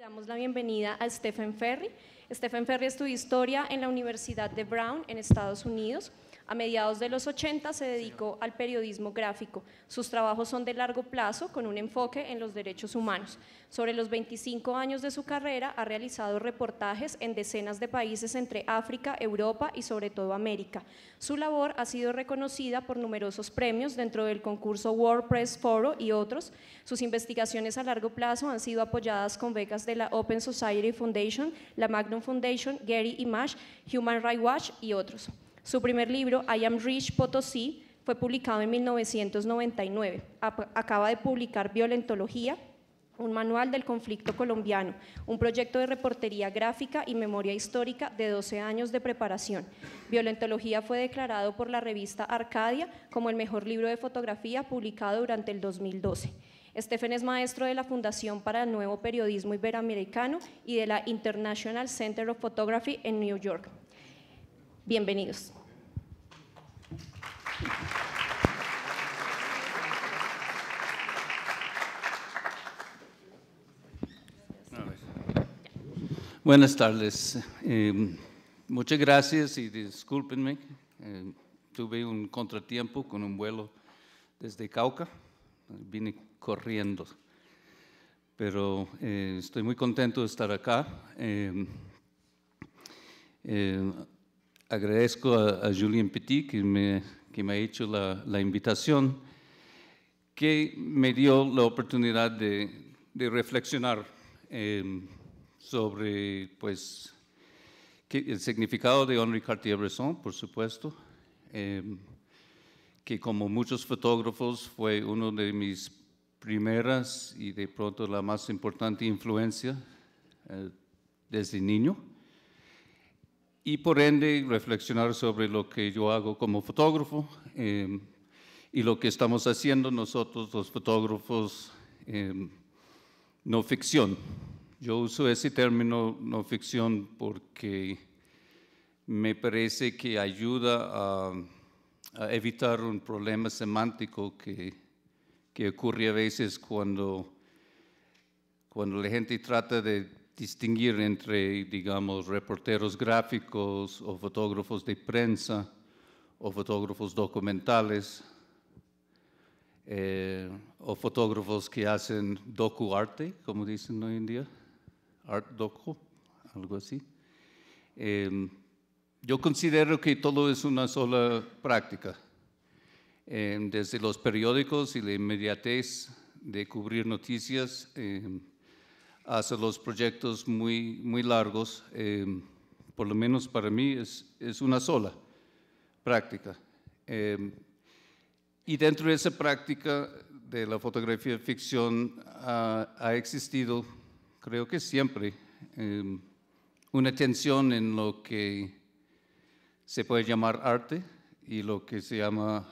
Damos la bienvenida a Stephen Ferry. Stephen Ferry estudió historia en la Universidad de Brown en Estados Unidos. A mediados de los 80 se dedicó al periodismo gráfico. Sus trabajos son de largo plazo con un enfoque en los derechos humanos. Sobre los 25 años de su carrera ha realizado reportajes en decenas de países entre África, Europa y sobre todo América. Su labor ha sido reconocida por numerosos premios dentro del concurso WordPress Foro y otros. Sus investigaciones a largo plazo han sido apoyadas con becas de la Open Society Foundation, la Magnum Foundation, Gary y Human Rights Watch y otros. Su primer libro, I Am Rich Potosí, fue publicado en 1999. Acaba de publicar Violentología, un manual del conflicto colombiano, un proyecto de reportería gráfica y memoria histórica de 12 años de preparación. Violentología fue declarado por la revista Arcadia como el mejor libro de fotografía publicado durante el 2012. Stephen es maestro de la Fundación para el Nuevo Periodismo Iberoamericano y de la International Center of Photography en New York. Bienvenidos. Buenas tardes. Eh, muchas gracias y discúlpenme. Eh, tuve un contratiempo con un vuelo desde Cauca. Vine corriendo. Pero eh, estoy muy contento de estar acá agradezco a, Julien Petit que me, que me ha hecho la, la, invitación, que me dio la oportunidad de, de reflexionar em, sobre pues, que, el significado de Henri Cartier-Bresson, por supuesto, em, que como muchos fotógrafos fue uno de mis primeras y de pronto la más importante influencia eh, desde niño y por ende reflexionar sobre lo que yo hago como fotógrafo em, y lo que estamos haciendo nosotros los fotógrafos em, no ficción. Yo uso ese término no ficción porque me parece que ayuda a, evitar un problema semántico que, que ocurre a veces cuando, cuando la gente trata de distinguir entre, digamos, reporteros gráficos o fotógrafos de prensa o fotógrafos documentales eh, o fotógrafos que hacen docuarte, como dicen hoy en día, art docu, algo así. Em, yo considero que todo es una sola práctica, em, desde los periódicos y la inmediatez de cubrir noticias em, hace los proyectos muy, muy largos, em, por lo menos para mí es, una sola práctica. Em, y dentro de esa práctica de la fotografía ficción ah, ha, existido, creo que siempre, em, una tensión en lo que se puede llamar arte y lo que se llama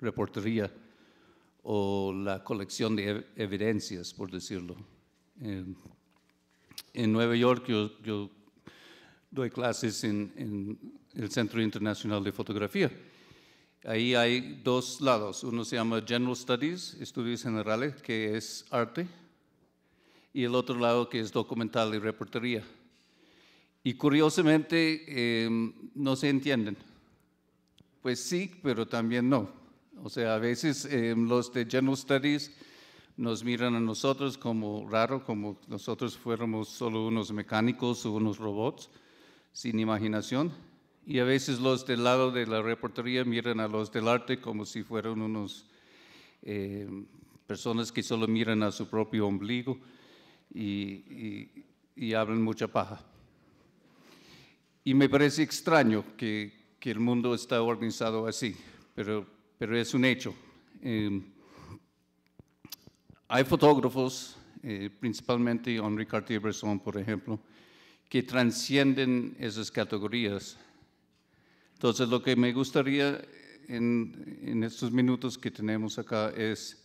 reportería o la colección de evidencias, por decirlo en Nueva York yo, doy clases en, el Centro Internacional de Fotografía. Ahí hay dos lados. Uno se llama General Studies, Estudios Generales, que es arte, y el otro lado que es documental y reportería. Y curiosamente em, no se entienden. Pues sí, pero también no. O sea, a veces em, los de General Studies nos miran a nosotros como raro, como nosotros fuéramos solo unos mecánicos o unos robots sin imaginación. Y a veces los del lado de la reportería miran a los del arte como si fueran unos eh, personas que solo miran a su propio ombligo y, hablan mucha paja. Y me parece extraño que, el mundo está organizado así, pero, pero es un hecho. Em, hay fotógrafos, eh, principalmente Henri Cartier-Bresson, por ejemplo, que transcienden esas categorías. Entonces, lo que me gustaría en, estos minutos que tenemos acá es,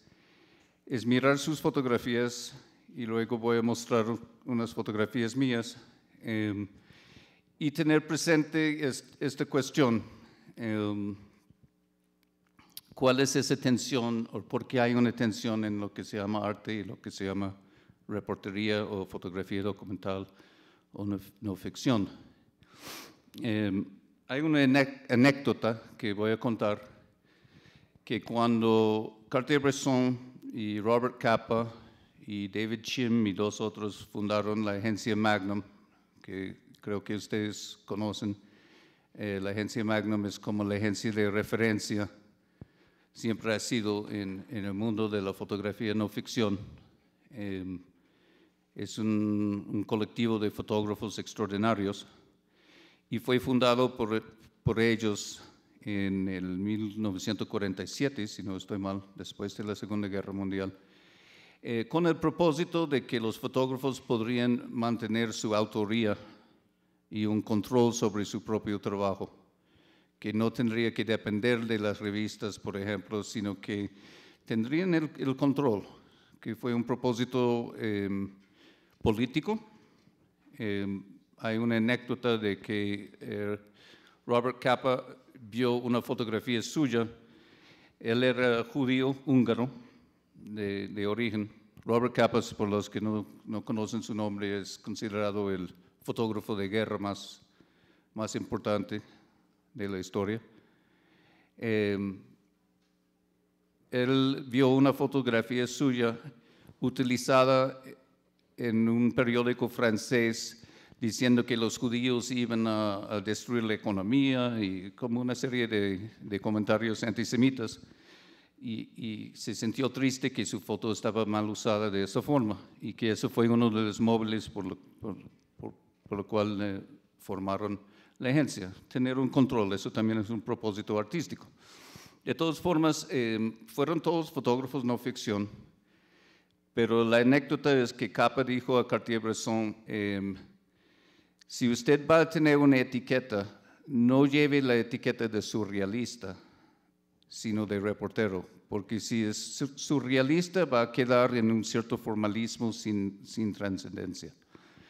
es mirar sus fotografías y luego voy a mostrar unas fotografías mías eh, y tener presente esta cuestión. Eh, cuál es esa tensión o por qué hay una tensión en lo que se llama arte y lo que se llama reportería o fotografía documental o no, ficción. Em, hay una anécdota que voy a contar que cuando Cartier-Bresson y Robert Capa y David Chim y dos otros fundaron la agencia Magnum, que creo que ustedes conocen, eh, la agencia Magnum es como la agencia de referencia siempre ha sido en, el mundo de la fotografía no ficción. Em, es un, colectivo de fotógrafos extraordinarios y fue fundado por, ellos en el 1947, si no estoy mal, después de la Segunda Guerra Mundial, eh, con el propósito de que los fotógrafos podrían mantener su autoría y un control sobre su propio trabajo que no tendría que depender de las revistas, por ejemplo, sino que tendrían el, control, que fue un propósito em, político. Em, hay una anécdota de que eh, Robert Capa vio una fotografía suya. Él era judío húngaro de, de origen. Robert Capa, por los que no, no, conocen su nombre, es considerado el fotógrafo de guerra más, más importante de la historia. Em, él vio una fotografía suya utilizada en un periódico francés diciendo que los judíos iban a, destruir la economía y como una serie de, comentarios antisemitas. Y, se sintió triste que su foto estaba mal usada de esa forma y que eso fue uno de los móviles por lo, por, lo cual eh, formaron la agencia, tener un control, eso también es un propósito artístico. De todas formas, eh, fueron todos fotógrafos no ficción, pero la anécdota es que Capa dijo a Cartier-Bresson, em, si usted va a tener una etiqueta, no lleve la etiqueta de surrealista, sino de reportero, porque si es surrealista va a quedar en un cierto formalismo sin, sin trascendencia.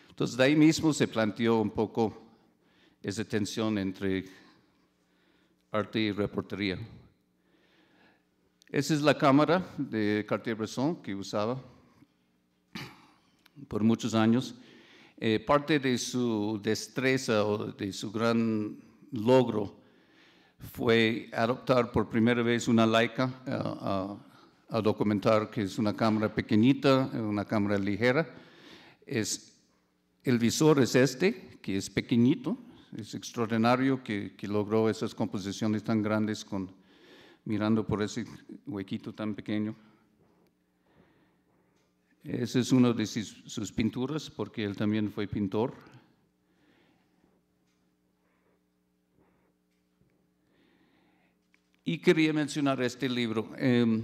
Entonces, de ahí mismo se planteó un poco esa tensión entre arte y reportería. Esa es la cámara de Cartier-Bresson que usaba por muchos años. Eh, parte de su destreza o de su gran logro fue adoptar por primera vez una laica eh, a, a documentar que es una cámara pequeñita, una cámara ligera. Es, el visor es este, que es pequeñito, es extraordinario que, logró esas composiciones tan grandes con, mirando por ese huequito tan pequeño. Esa es una de sus, pinturas, porque él también fue pintor. Y quería mencionar este libro. Em,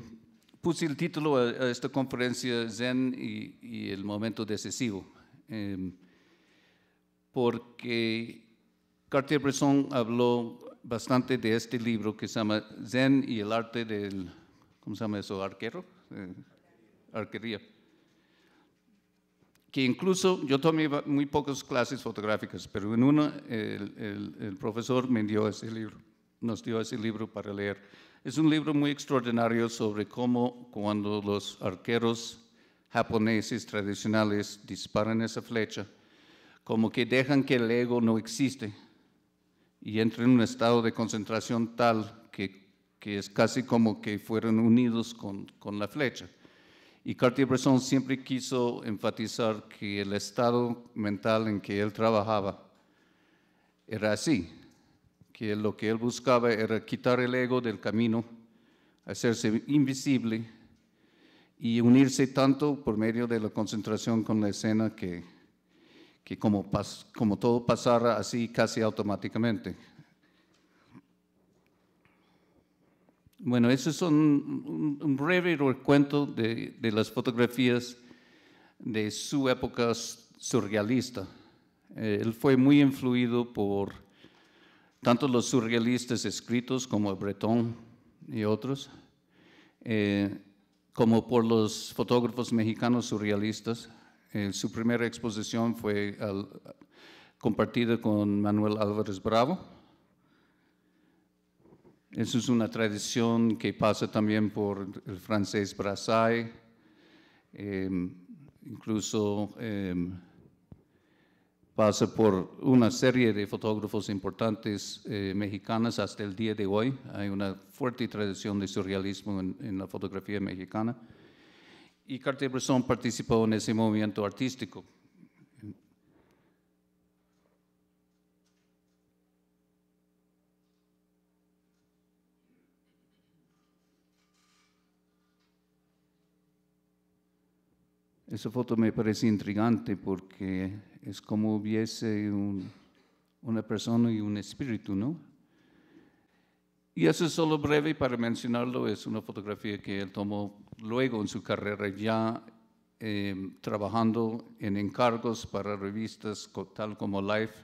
puse el título a, esta conferencia Zen y, el momento decisivo, em, porque Cartier-Bresson habló bastante de este libro que se llama Zen y el arte del, se llama eso? Arquero, eh, arquería. Que incluso yo tomé muy pocas clases fotográficas, pero en una el, el profesor me dio ese libro, nos dio ese libro para leer. Es un libro muy extraordinario sobre cómo cuando los arqueros japoneses tradicionales disparan esa flecha, como que dejan que el ego no existe, y entra en un estado de concentración tal que, que es casi como que fueron unidos con, con la flecha. Y Cartier-Bresson siempre quiso enfatizar que el estado mental en que él trabajaba era así, que lo que él buscaba era quitar el ego del camino, hacerse invisible y unirse tanto por medio de la concentración con la escena que, que como, todo pasara así casi automáticamente. Bueno, eso es un, breve recuento de, las fotografías de su época surrealista. él fue muy influido por tanto los surrealistas escritos como Breton y otros, eh, como por los fotógrafos mexicanos surrealistas. Eh, su primera exposición fue compartida con Manuel Álvarez Bravo. Eso es una tradición que pasa también por el francés Brassai, em, incluso em, pasa por una serie de fotógrafos importantes eh, mexicanos hasta el día de hoy. Hay una fuerte tradición de surrealismo en la fotografía mexicana y Cartier-Bresson participó en ese movimiento artístico. Esa foto me parece intrigante porque es como hubiese una persona y un espíritu, ¿no? Y eso es solo breve para mencionarlo, es una fotografía que él tomó luego en su carrera ya em, trabajando en encargos para revistas tal como Life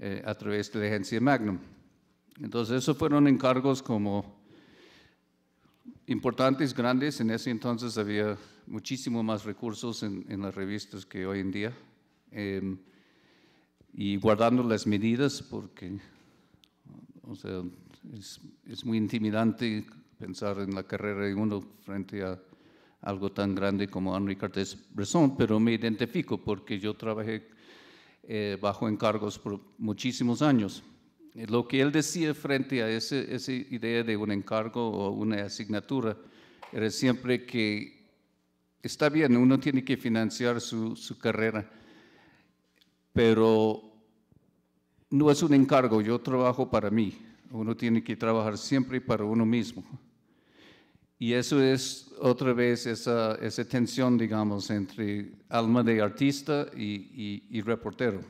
eh, a través de la agencia Magnum. Entonces esos fueron encargos como importantes, grandes. En ese entonces había muchísimo más recursos en, las revistas que hoy en día. Em, y guardando las medidas porque, o sea, es, muy intimidante pensar en la carrera de uno frente a algo tan grande como Henri Cartes-Bresson, pero me identifico porque yo trabajé eh, bajo encargos por muchísimos años. Lo que él decía frente a ese, esa idea de un encargo o una asignatura era siempre que está bien, uno tiene que financiar su carrera, pero no es un encargo, yo trabajo para mí. Uno tiene que trabajar siempre para uno mismo. Y eso es otra vez esa, tensión, digamos, entre alma de artista y, reportero.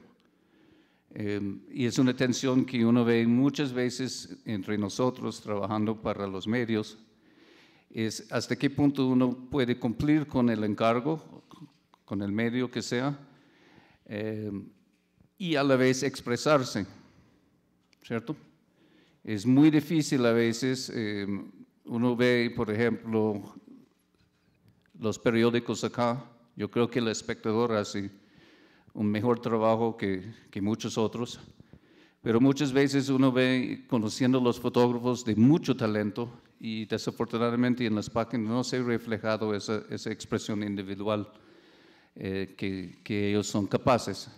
Em, y es una tensión que uno ve muchas veces entre nosotros trabajando para los medios, es hasta qué punto uno puede cumplir con el encargo, con el medio que sea, em, y a la vez expresarse, ¿cierto? Es muy difícil a veces, em, uno ve, por ejemplo, los periódicos acá, yo creo que el espectador hace un mejor trabajo que, muchos otros, pero muchas veces uno ve conociendo los fotógrafos de mucho talento y desafortunadamente en las páginas no se ha reflejado esa, expresión individual eh, que, que, ellos son capaces.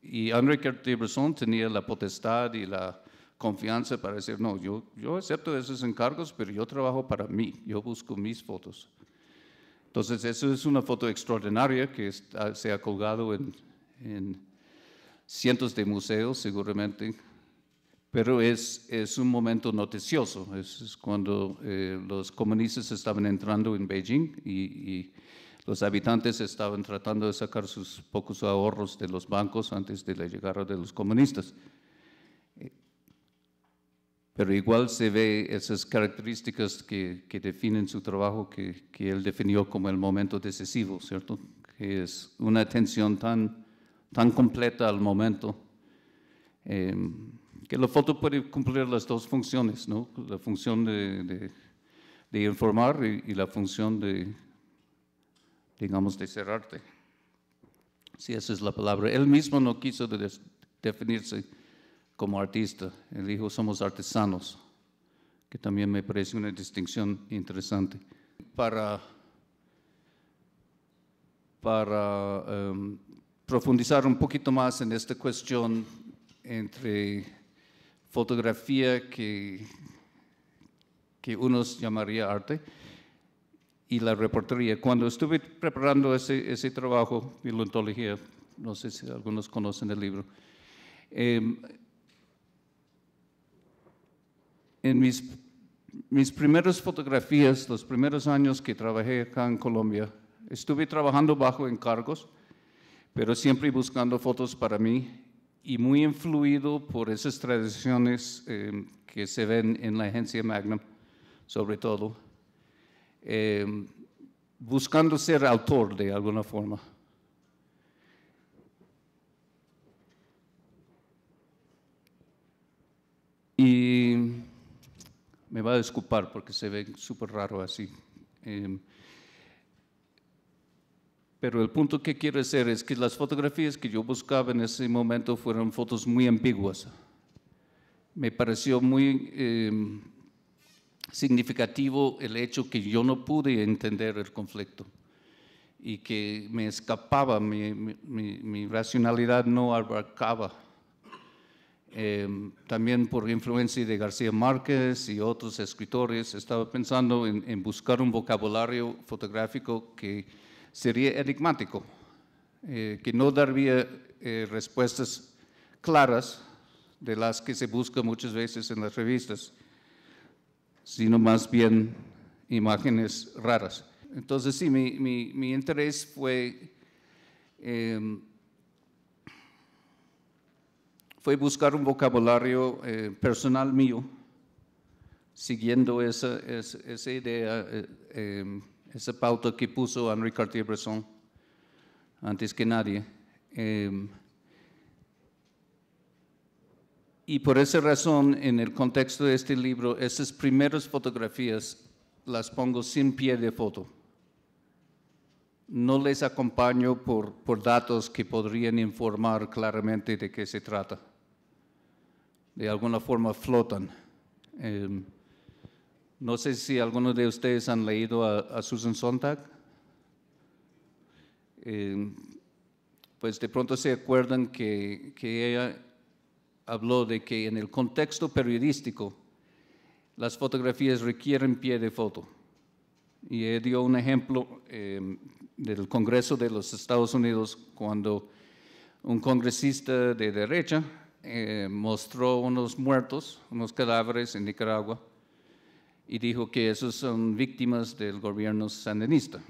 Y André Cartier-Bresson tenía la potestad y la confianza para decir, no, yo, yo acepto esos encargos, pero yo trabajo para mí, yo busco mis fotos. Entonces, eso es una foto extraordinaria que se ha colgado en, cientos de museos, seguramente, pero es, es un momento noticioso. Es, cuando eh, los comunistas estaban entrando en Beijing y los habitantes estaban tratando de sacar sus pocos ahorros de los bancos antes de la llegada de los comunistas pero igual se ve esas características que, que definen su trabajo que, que, él definió como el momento decisivo, ¿cierto? Que es una atención tan, tan completa al momento, em, que la foto puede cumplir las dos funciones, ¿no? La función de, de, informar y, la función de, digamos, de cerrarte. Si esa es la palabra. Él mismo no quiso definirse como artista. Él dijo, somos artesanos, que también me parece una distinción interesante. Para, para em, profundizar un poquito más en esta cuestión entre fotografía que, que unos llamaría arte y la reportería. Cuando estuve preparando ese, ese trabajo, ontología, no sé si algunos conocen el libro, em, en mis, primeras fotografías, los primeros años que trabajé acá en Colombia, estuve trabajando bajo encargos, pero siempre buscando fotos para mí y muy influido por esas tradiciones em, que se ven en la agencia Magnum, sobre todo, em, buscando ser autor de alguna forma. me va a disculpar porque se ve súper raro así. Em, pero el punto que quiero hacer es que las fotografías que yo buscaba en ese momento fueron fotos muy ambiguas. Me pareció muy em, significativo el hecho que yo no pude entender el conflicto y que me escapaba, mi, mi racionalidad no abarcaba Em, también por influencia de García Márquez y otros escritores, estaba pensando en, buscar un vocabulario fotográfico que sería enigmático, eh, que no daría eh, respuestas claras de las que se busca muchas veces en las revistas, sino más bien imágenes raras. Entonces, sí, mi, mi interés fue em, fue buscar un vocabulario eh, personal mío, siguiendo esa, idea, eh, eh, esa pauta que puso Henri Cartier-Bresson antes que nadie. Em, y por esa razón, en el contexto de este libro, esas primeras fotografías las pongo sin pie de foto. No les acompaño por, por datos que podrían informar claramente de qué se trata de alguna forma flotan. Em, no sé si algunos de ustedes han leído a, Susan Sontag. Em, pues de pronto se acuerdan que, ella habló de que en el contexto periodístico las fotografías requieren pie de foto. Y ella dio un ejemplo em, del Congreso de los Estados Unidos cuando un congresista de derecha eh, mostró unos muertos, unos cadáveres en Nicaragua, y dijo que esos son víctimas del gobierno sandinista.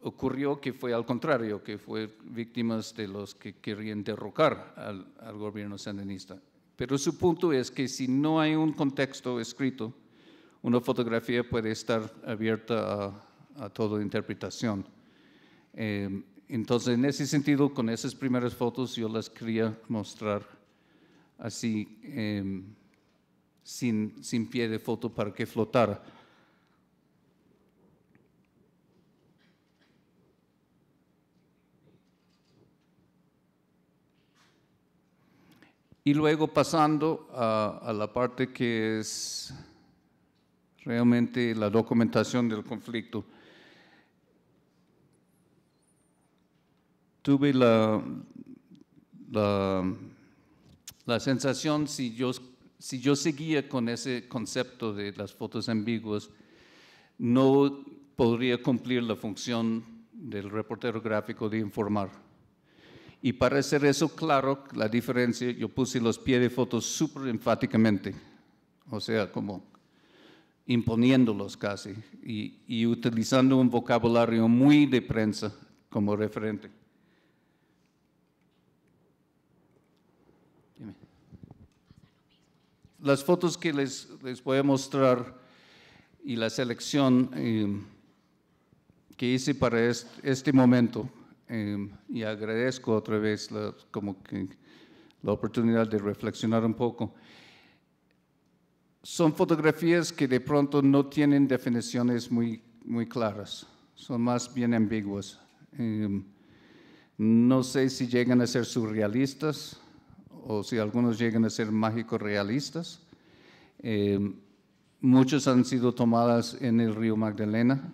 Ocurrió que fue al contrario, que fue víctimas de los que querían derrocar al, gobierno sandinista. Pero su punto es que si no hay un contexto escrito, una fotografía puede estar abierta a, toda interpretación. Eh, entonces, en ese sentido, con esas primeras fotos yo las quería mostrar así, em, sin, sin pie de foto para que flotara. Y luego pasando a, la parte que es realmente la documentación del conflicto. tuve la, la, sensación, si yo, si yo seguía con ese concepto de las fotos ambiguas, no podría cumplir la función del reportero gráfico de informar. Y para hacer eso claro, la diferencia, yo puse los pies de fotos súper enfáticamente, o sea, como imponiéndolos casi, y, y utilizando un vocabulario muy de prensa como referente. las fotos que les, les voy a mostrar y la selección eh, que hice para este, momento, eh, y agradezco otra vez la, como la oportunidad de reflexionar un poco, son fotografías que de pronto no tienen definiciones muy, claras, son más bien ambiguas. Eh, no sé si llegan a ser surrealistas, o si algunos llegan a ser mágicos realistas. Eh, muchas han sido tomadas en el río Magdalena,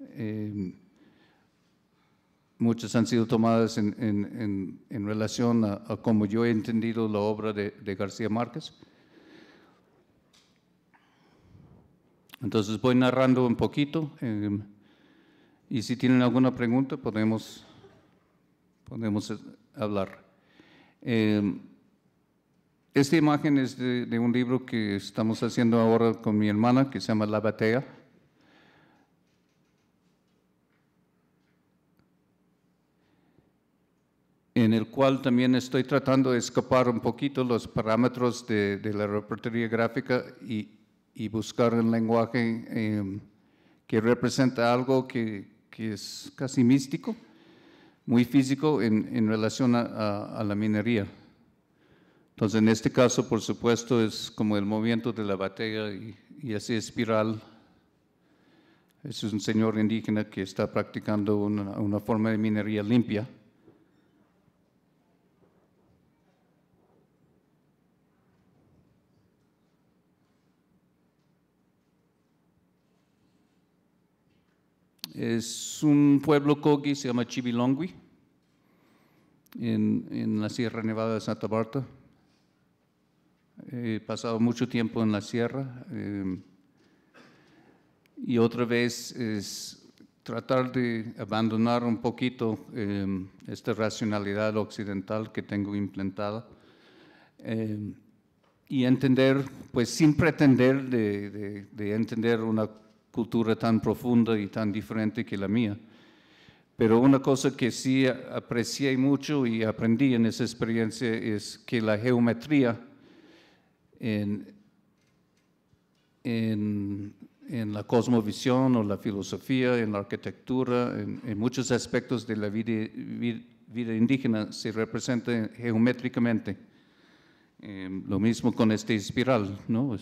eh, muchas han sido tomadas en, relación a, a, como yo he entendido la obra de, García Márquez. Entonces voy narrando un poquito eh, y si tienen alguna pregunta podemos, podemos hablar. Esta imagen es de, un libro que estamos haciendo ahora con mi hermana, que se llama La Batea. en el cual también estoy tratando de escapar un poquito los parámetros de, la reportería gráfica y, buscar un lenguaje em, que representa algo que, es casi místico, muy físico en, relación a la minería. Entonces, en este caso, por supuesto, es como el movimiento de la batea y, así espiral. Es un señor indígena que está practicando una, forma de minería limpia. Es un pueblo kogi, se llama Chibilongui, en, la Sierra Nevada de Santa Barta. He pasado mucho tiempo en la sierra eh, y otra vez es tratar de abandonar un poquito eh, esta racionalidad occidental que tengo implantada eh, y entender, pues sin pretender de, de, entender una cultura tan profunda y tan diferente que la mía. Pero una cosa que sí aprecié mucho y aprendí en esa experiencia es que la geometría en, la cosmovisión o la filosofía, en la arquitectura, en, muchos aspectos de la vida, indígena se representa geométricamente. Em, lo mismo con esta espiral, ¿no?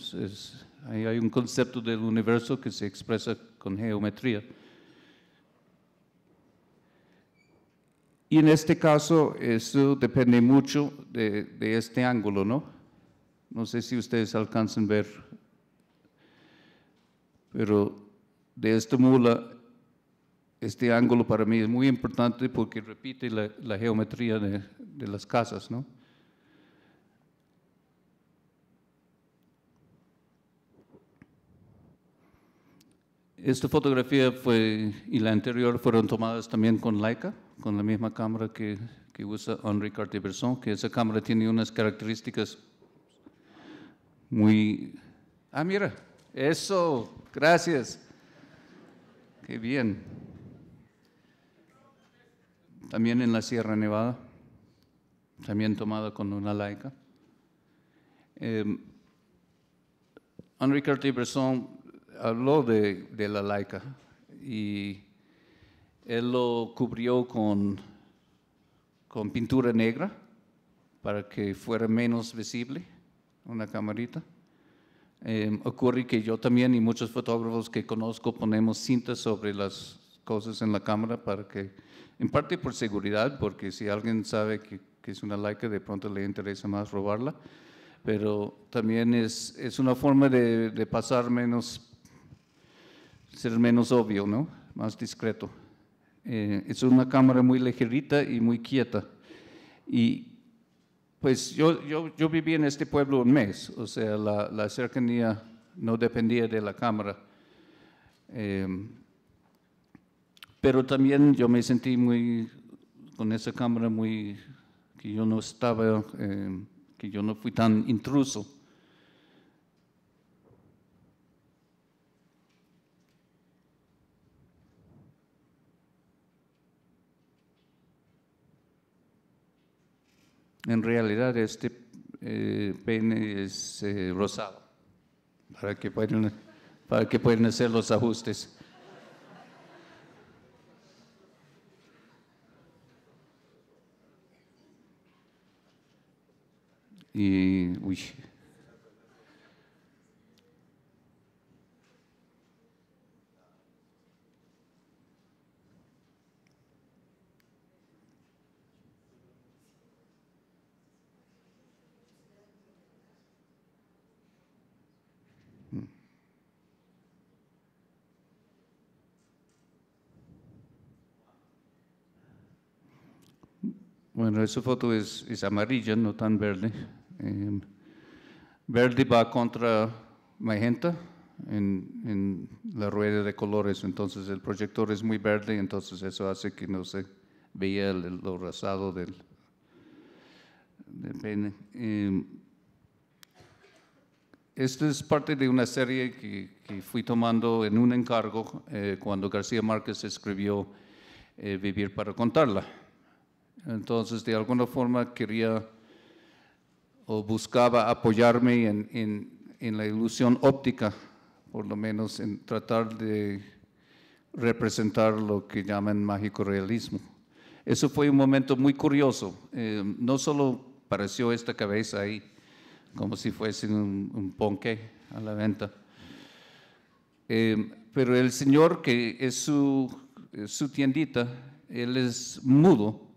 hay un concepto del universo que se expresa con geometría. Y en este caso, eso depende mucho de, de este ángulo, ¿no? No sé si ustedes alcanzan a ver, pero de esta mula, este ángulo para mí es muy importante porque repite la, geometría de, las casas, ¿no? Esta fotografía fue, y la anterior fueron tomadas también con Leica, con la misma cámara que, que usa Henri Cartier-Bresson, que esa cámara tiene unas características muy... Ah, mira, eso, gracias. Qué bien. También en la Sierra Nevada, también tomada con una laica. Enrique em, Henri Cartier-Bresson habló de, de la laica y él lo cubrió con pintura negra para que fuera menos visible una camarita. Em, ocurre que yo también y muchos fotógrafos que conozco ponemos cintas sobre las cosas en la cámara para que, en parte por seguridad, porque si alguien sabe que, es una laica de pronto le interesa más robarla, pero también es, es una forma de, pasar menos, ser menos obvio, ¿no? Más discreto. Eh, es una cámara muy ligerita y muy quieta. Y pues yo, yo, yo, viví en este pueblo un mes, o sea, la, cercanía no dependía de la cámara. Em, pero también yo me sentí muy, con esa cámara muy, que yo no estaba, em, que yo no fui tan intruso. en realidad este eh, pene es eh, rosado, para que, puedan, para que puedan hacer los ajustes. Y, uy, Bueno, esa foto es, es amarilla, no tan verde. Em, verde va contra magenta en, la rueda de colores, entonces el proyector es muy verde, entonces eso hace que no se vea el, lo rasado del, pene. Em, esta es parte de una serie que, fui tomando en un encargo eh, cuando García Márquez escribió eh, Vivir para contarla. Entonces, de alguna forma quería o buscaba apoyarme en, la ilusión óptica, por lo menos en tratar de representar lo que llaman mágico realismo. Eso fue un momento muy curioso. Eh, no solo pareció esta cabeza ahí, como si fuese un, ponque a la venta, eh, pero el señor que es su, su tiendita, él es mudo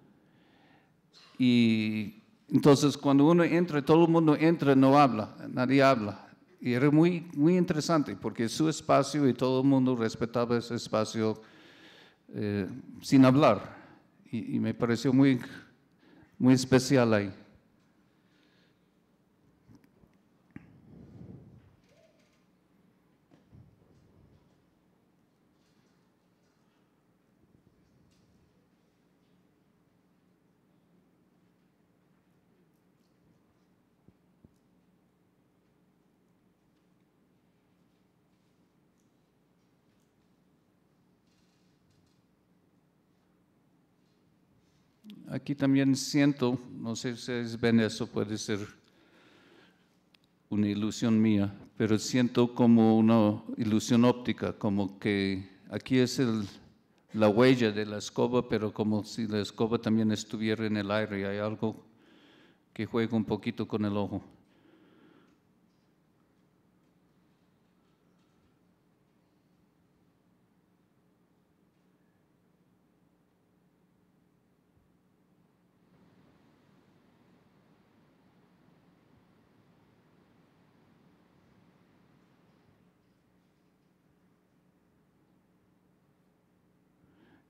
y entonces cuando uno entra, todo el mundo entra, no habla, nadie habla. Y era muy, muy interesante porque su espacio y todo el mundo respetaba ese espacio eh, sin hablar. Y, y me pareció muy, muy especial ahí. aquí también siento, no sé si es ven eso, puede ser una ilusión mía, pero siento como una ilusión óptica, como que aquí es el, la huella de la escoba, pero como si la escoba también estuviera en el aire, hay algo que juega un poquito con el ojo.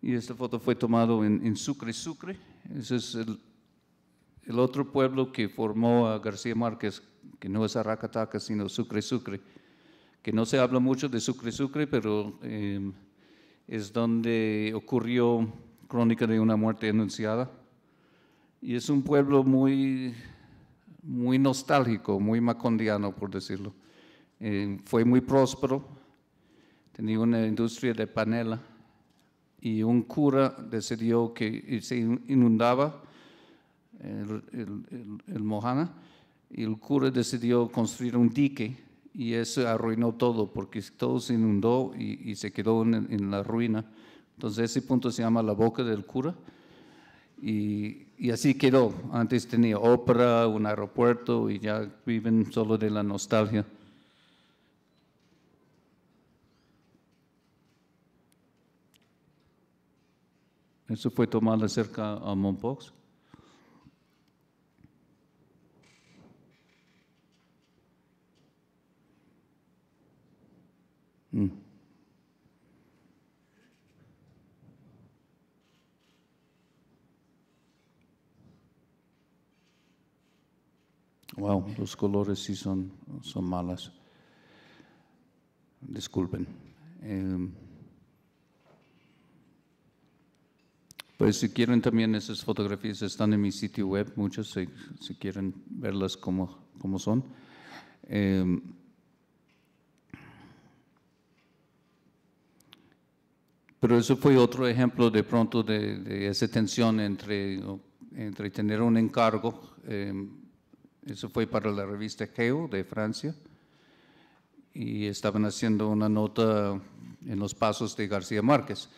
Y esta foto fue tomada en, Sucre, Sucre. Ese es el, otro pueblo que formó a García Márquez, que no es Arracataca, sino Sucre, Sucre. Que no se habla mucho de Sucre, Sucre, pero em, es donde ocurrió Crónica de una muerte anunciada. Y es un pueblo muy, muy nostálgico, muy macondiano, por decirlo. Em, fue muy próspero, tenía una industria de panela y un cura decidió que se inundaba el, Mojana, y el cura decidió construir un dique y eso arruinó todo porque todo se inundó y, se quedó en, la ruina. Entonces ese punto se llama la boca del cura y, y, así quedó. Antes tenía ópera, un aeropuerto y ya viven solo de la nostalgia. Eso fue tomado cerca a Monpox. Mm. Wow, los colores sí son, son malas. Disculpen. Em, Pues, si quieren también esas fotografías están en mi sitio web, muchos si, quieren verlas como, como son. Em, pero eso fue otro ejemplo de pronto de, esa tensión entre, entre tener un encargo. Em, eso fue para la revista Geo de Francia. Y estaban haciendo una nota en los pasos de García Márquez.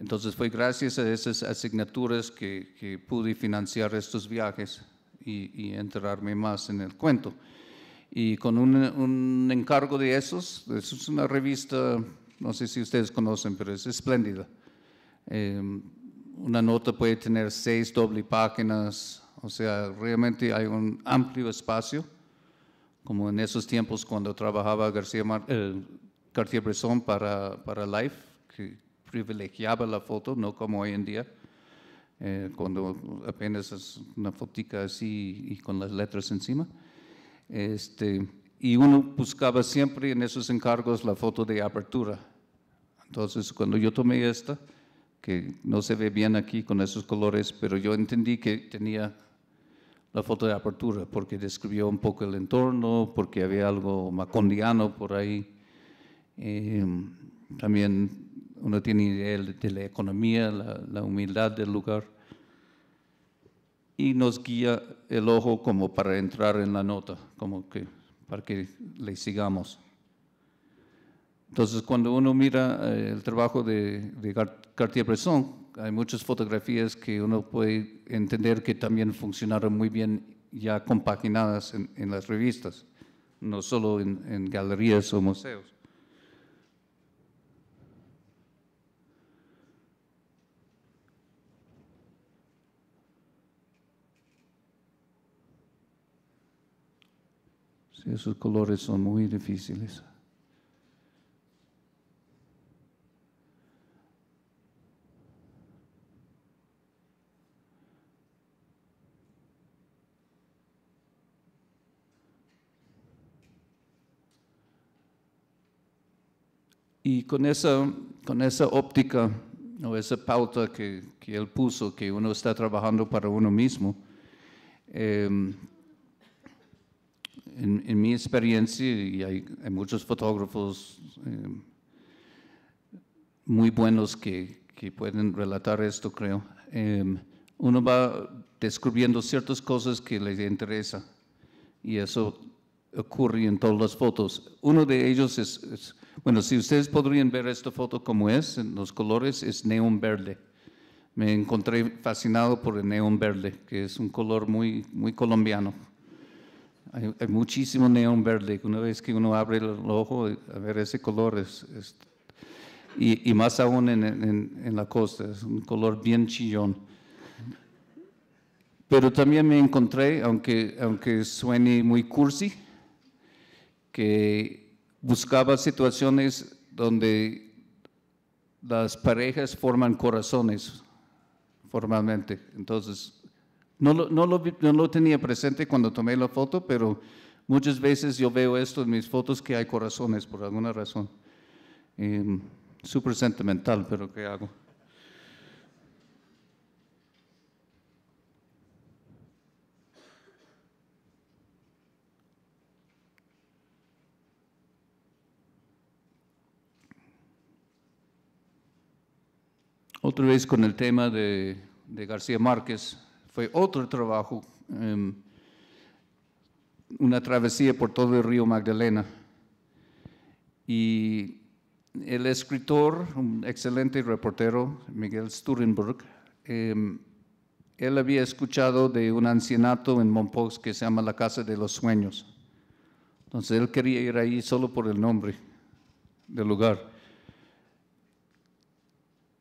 Entonces fue gracias a esas asignaturas que, pude financiar estos viajes y, enterarme más en el cuento. Y con un, encargo de esos, es una revista, no sé si ustedes conocen, pero es espléndida. Em, una nota puede tener seis doble páginas, o sea, realmente hay un amplio espacio, como en esos tiempos cuando trabajaba García Mar eh, Bresson para, para Life, que, privilegiaba la foto, no como hoy en día, eh, cuando apenas es una fotica así y con las letras encima. Este, y uno buscaba siempre en esos encargos la foto de apertura. Entonces, cuando yo tomé esta, que no se ve bien aquí con esos colores, pero yo entendí que tenía la foto de apertura, porque describió un poco el entorno, porque había algo macondiano por ahí. Eh, también uno tiene idea de la economía, la, humildad del lugar. Y nos guía el ojo como para entrar en la nota, como que para que le sigamos. Entonces, cuando uno mira eh, el trabajo de, Cartier-Bresson, hay muchas fotografías que uno puede entender que también funcionaron muy bien ya compaginadas en, las revistas, no solo en galerías o museos. esos colores son muy difíciles. Y con esa, con esa óptica o esa pauta que, que él puso, que uno está trabajando para uno mismo, eh, en, mi experiencia, y hay, muchos fotógrafos eh, muy buenos que, pueden relatar esto, creo, em, uno va descubriendo ciertas cosas que le interesa y eso ocurre en todas las fotos. Uno de ellos es, es bueno, si ustedes podrían ver esta foto como es, en los colores, es neón verde. Me encontré fascinado por el neón verde, que es un color muy, muy colombiano. Hay, muchísimo neón verde. Una vez que uno abre el ojo, a ver ese color y, más aún en, la costa, es un color bien chillón. Pero también me encontré, aunque, aunque suene muy cursi, que buscaba situaciones donde las parejas forman corazones formalmente. Entonces, no lo, tenía presente cuando tomé la foto, pero muchas veces yo veo esto en mis fotos que hay corazones por alguna razón. Eh, em, Súper sentimental, pero ¿qué hago? Otra vez con el tema de García Márquez, fue otro trabajo, em, una travesía por todo el río Magdalena. Y el escritor, un excelente reportero, Miguel Sturenberg, em, él había escuchado de un ancianato en Mompox que se llama la Casa de los Sueños. Entonces él quería ir ahí solo por el nombre del lugar.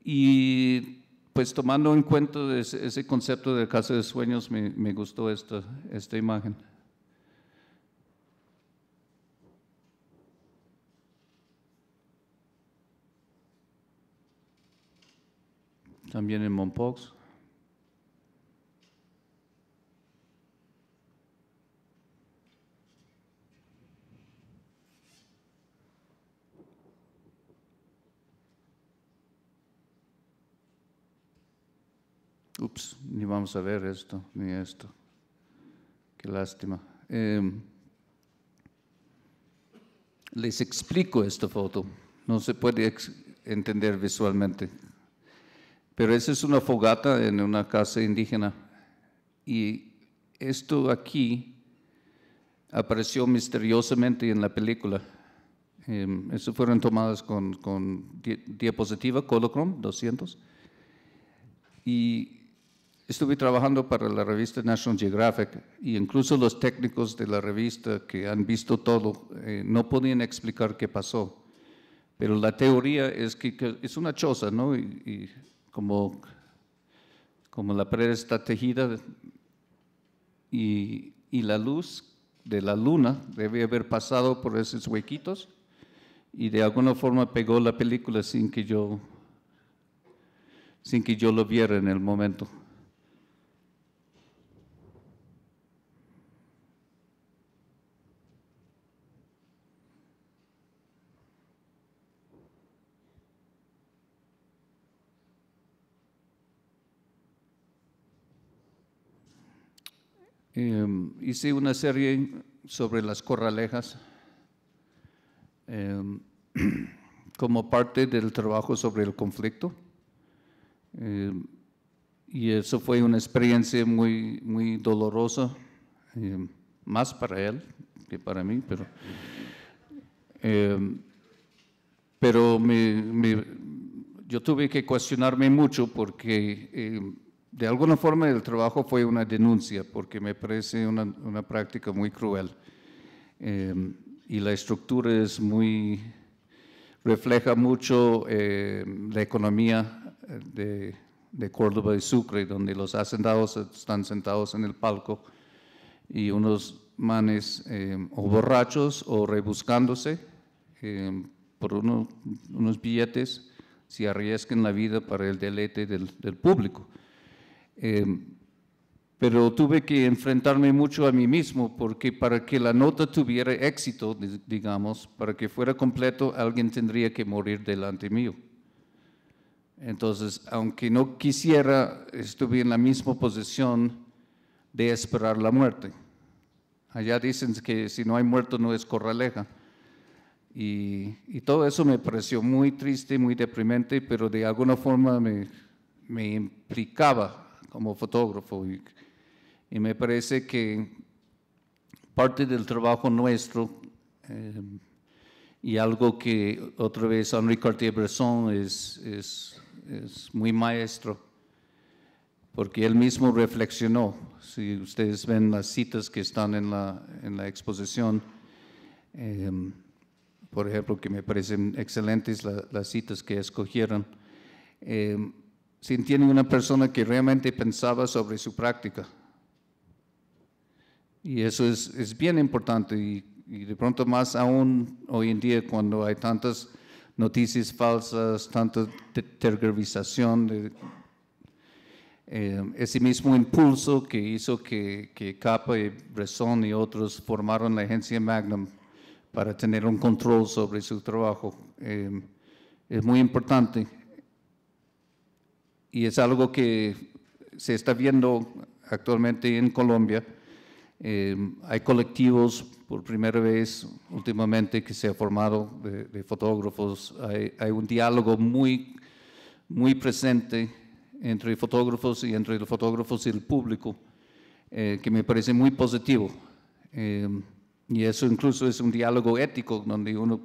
Y pues tomando en cuenta ese, concepto de casa de sueños, me, gustó esta, esta imagen. También en Monpox. ups, ni vamos a ver esto, ni esto. Qué lástima. Em, les explico esta foto. No se puede entender visualmente. Pero esa es una fogata en una casa indígena. Y esto aquí apareció misteriosamente en la película. Eh, em, eso fueron tomadas con, con diapositiva Colocrom 200. Y estuve trabajando para la revista National Geographic y incluso los técnicos de la revista que han visto todo eh, no podían explicar qué pasó. Pero la teoría es que, es una choza, ¿no? Y, como, como la pared está tejida y, y la luz de la luna debe haber pasado por esos huequitos y de alguna forma pegó la película sin que yo sin que yo lo viera en el momento. Em, hice una serie sobre las corralejas em, como parte del trabajo sobre el conflicto. Em, y eso fue una experiencia muy, muy dolorosa, más para él que para mí, pero, pero yo tuve que cuestionarme mucho porque de alguna forma el trabajo fue una denuncia, porque me parece una, práctica muy cruel. Em, y la estructura es muy, refleja mucho em, la economía eh, de, de, Córdoba y Sucre, donde los hacendados están sentados en el palco y unos manes em, o borrachos o rebuscándose por unos billetes, si arriesgan la vida para el deleite del público. Eh, pero tuve que enfrentarme mucho a mí mismo porque para que la nota tuviera éxito, digamos, para que fuera completo, alguien tendría que morir delante mío. Entonces, aunque no quisiera, estuve en la misma posición de esperar la muerte. Allá dicen que si no hay muerto no es corraleja. Y, todo eso me pareció muy triste, muy deprimente, pero de alguna forma me, me implicaba como fotógrafo. Y, me parece que parte del trabajo nuestro eh, y algo que otra vez Henri Cartier-Bresson es, es, es, muy maestro, porque él mismo reflexionó. Si ustedes ven las citas que están en la, en la exposición, em, por ejemplo, que me parecen excelentes las citas que escogieron. Eh, sintiendo una persona que realmente pensaba sobre su práctica. Y eso es, es bien importante y, de pronto más aún hoy en día cuando hay tantas noticias falsas, tanta tergiversación. De, eh, ese mismo impulso que hizo que, que Capa y Bresson y otros formaron la agencia Magnum para tener un control sobre su trabajo eh, es muy importante y es algo que se está viendo actualmente en Colombia. Em, hay colectivos por primera vez últimamente que se ha formado de, fotógrafos. Hay, un diálogo muy, muy presente entre fotógrafos y entre los fotógrafos y el público eh, que me parece muy positivo. Em, y eso incluso es un diálogo ético donde uno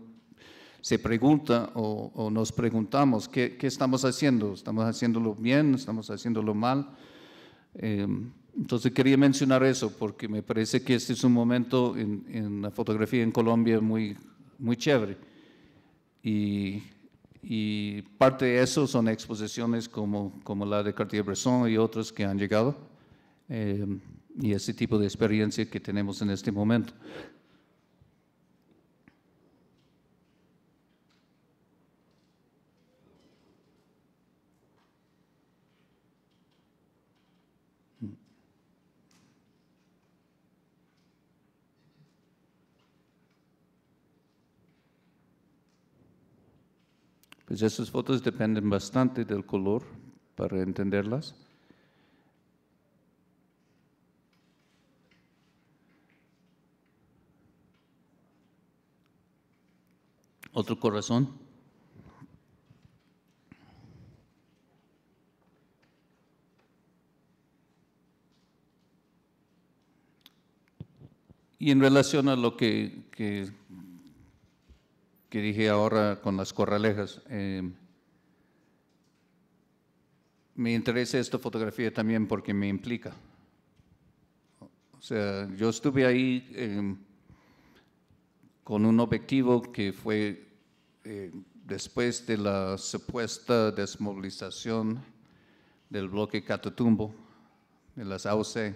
se pregunta o, nos preguntamos, ¿qué, estamos haciendo? ¿Estamos haciéndolo bien? ¿Estamos haciéndolo mal? Em, entonces quería mencionar eso porque me parece que este es un momento en, la fotografía en Colombia muy, muy chévere. Y, parte de eso son exposiciones como, como la de Cartier-Bresson y otras que han llegado. Em, y ese tipo de experiencia que tenemos en este momento. esas pues fotos dependen bastante del color para entenderlas. Otro corazón. Y en relación a lo que, que que dije ahora con las corralejas. Em, me interesa esta fotografía también porque me implica. O sea, yo estuve ahí em, con un objetivo que fue eh, después de la supuesta desmovilización del bloque Catatumbo, de las AUC.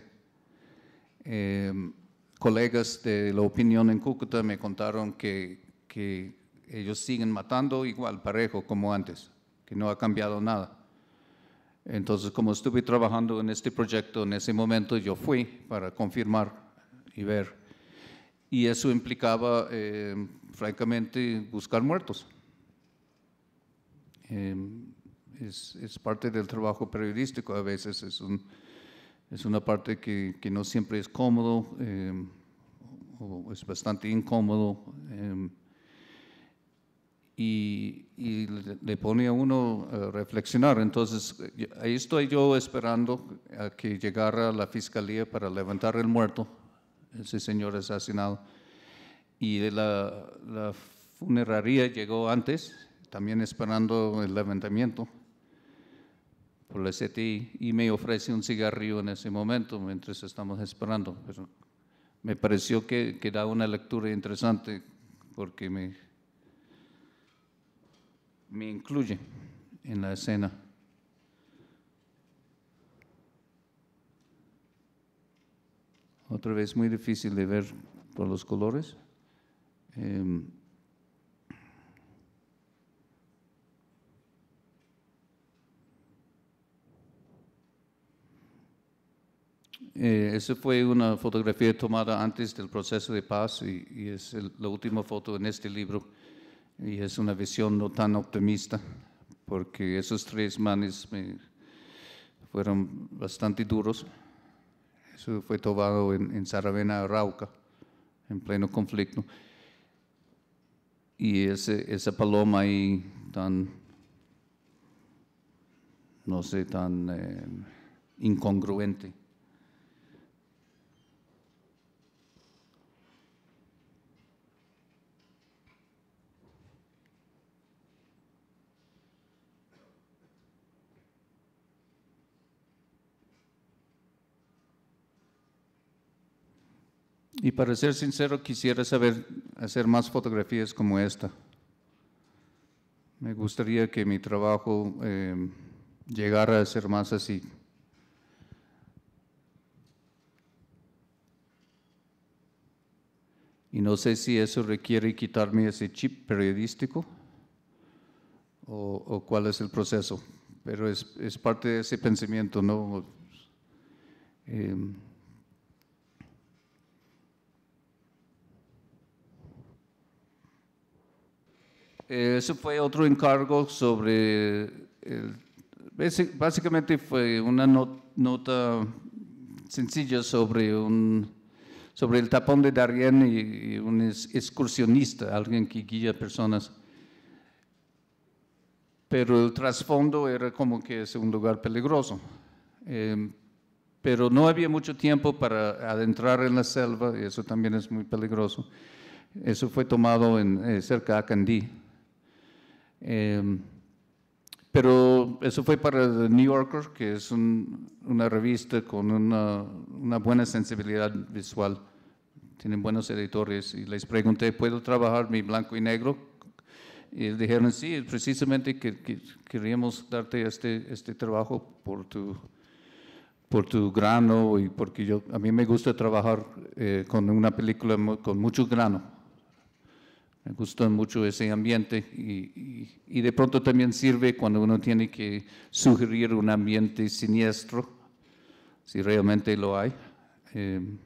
Em, colegas de la opinión en Cúcuta me contaron que, que ellos siguen matando igual, parejo, como antes, que no ha cambiado nada. Entonces, como estuve trabajando en este proyecto en ese momento, yo fui para confirmar y ver. Y eso implicaba, eh, francamente, buscar muertos. Em, es, es, parte del trabajo periodístico a veces, es, un, es una parte que, que, no siempre es cómodo em, o es bastante incómodo. Em, y, le pone a uno a reflexionar. Entonces, eh, ahí estoy yo esperando a que llegara la fiscalía para levantar el muerto, ese señor asesinado. Y la, la funeraria llegó antes, también esperando el levantamiento por la CTI, y me ofrece un cigarrillo en ese momento mientras estamos esperando. Pero me pareció que, que da una lectura interesante porque me me incluye en la escena. Otra vez muy difícil de ver por los colores. Em, eh, esa fue una fotografía tomada antes del proceso de paz y, es la última foto en este libro. Y es una visión no tan optimista, porque esos tres manes fueron bastante duros. Eso fue tomado en, en Saravena, Arauca, en pleno conflicto. Y ese, esa paloma ahí tan, no sé, tan eh, incongruente Y para ser sincero, quisiera saber hacer más fotografías como esta. Me gustaría que mi trabajo em, llegara a ser más así. Y no sé si eso requiere quitarme ese chip periodístico o, cuál es el proceso, pero es, es, parte de ese pensamiento, ¿no? Eh, Eh, eso fue otro encargo sobre, básicamente fue una nota sencilla sobre, sobre el tapón de Darien y, un excursionista, alguien que guía personas. Pero el trasfondo era como que es un lugar peligroso. Em, pero no había mucho tiempo para adentrar en la selva, y eso también es muy peligroso. Eso fue tomado en, eh, cerca de Candí. Em, pero eso fue para The New Yorker, que es una revista con una, buena sensibilidad visual. Tienen buenos editores. Y les pregunté, ¿puedo trabajar mi blanco y negro? Y dijeron, sí, precisamente que, queríamos darte este, este trabajo por tu, por tu grano y porque yo, a mí me gusta trabajar eh, con una película con mucho grano me gustó mucho ese ambiente y, de pronto también sirve cuando uno tiene que sugerir un ambiente siniestro, si realmente lo hay. Em,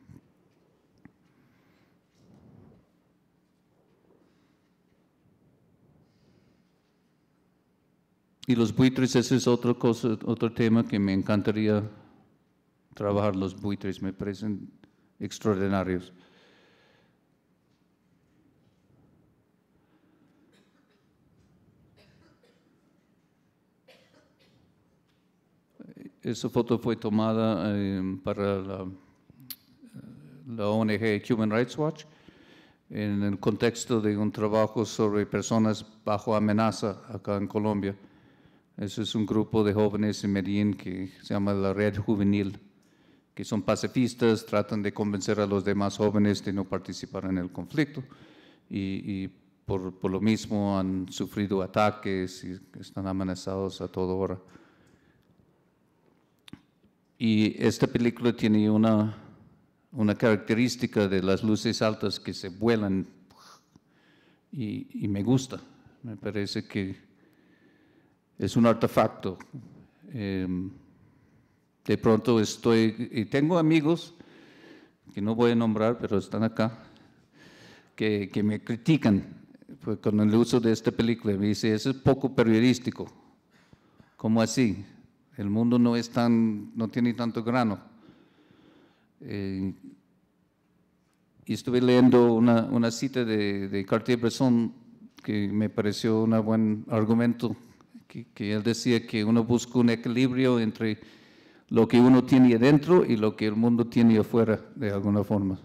y los buitres, ese es otro, cosa, otro tema que me encantaría trabajar. Los buitres me parecen extraordinarios. Esa foto fue tomada em, para la, eh, ONG Human Rights Watch en el contexto de un trabajo sobre personas bajo amenaza acá en Colombia. Ese es un grupo de jóvenes en Medellín que se llama la Red Juvenil, que son pacifistas, tratan de convencer a los demás jóvenes de no participar en el conflicto y, por, por, lo mismo han sufrido ataques y están amenazados a toda hora. Y esta película tiene una, característica de las luces altas que se vuelan y, me gusta. Me parece que es un artefacto. Em, de pronto estoy, y tengo amigos que no voy a nombrar, pero están acá, que, que me critican pues, con el uso de esta película. Me dice, eso es poco periodístico. ¿Cómo así? El mundo no es tan, no tiene tanto grano. Eh, y estuve leyendo una, cita de, Cartier-Bresson que me pareció un buen argumento, que, él decía que uno busca un equilibrio entre lo que uno tiene adentro y lo que el mundo tiene afuera, de alguna forma.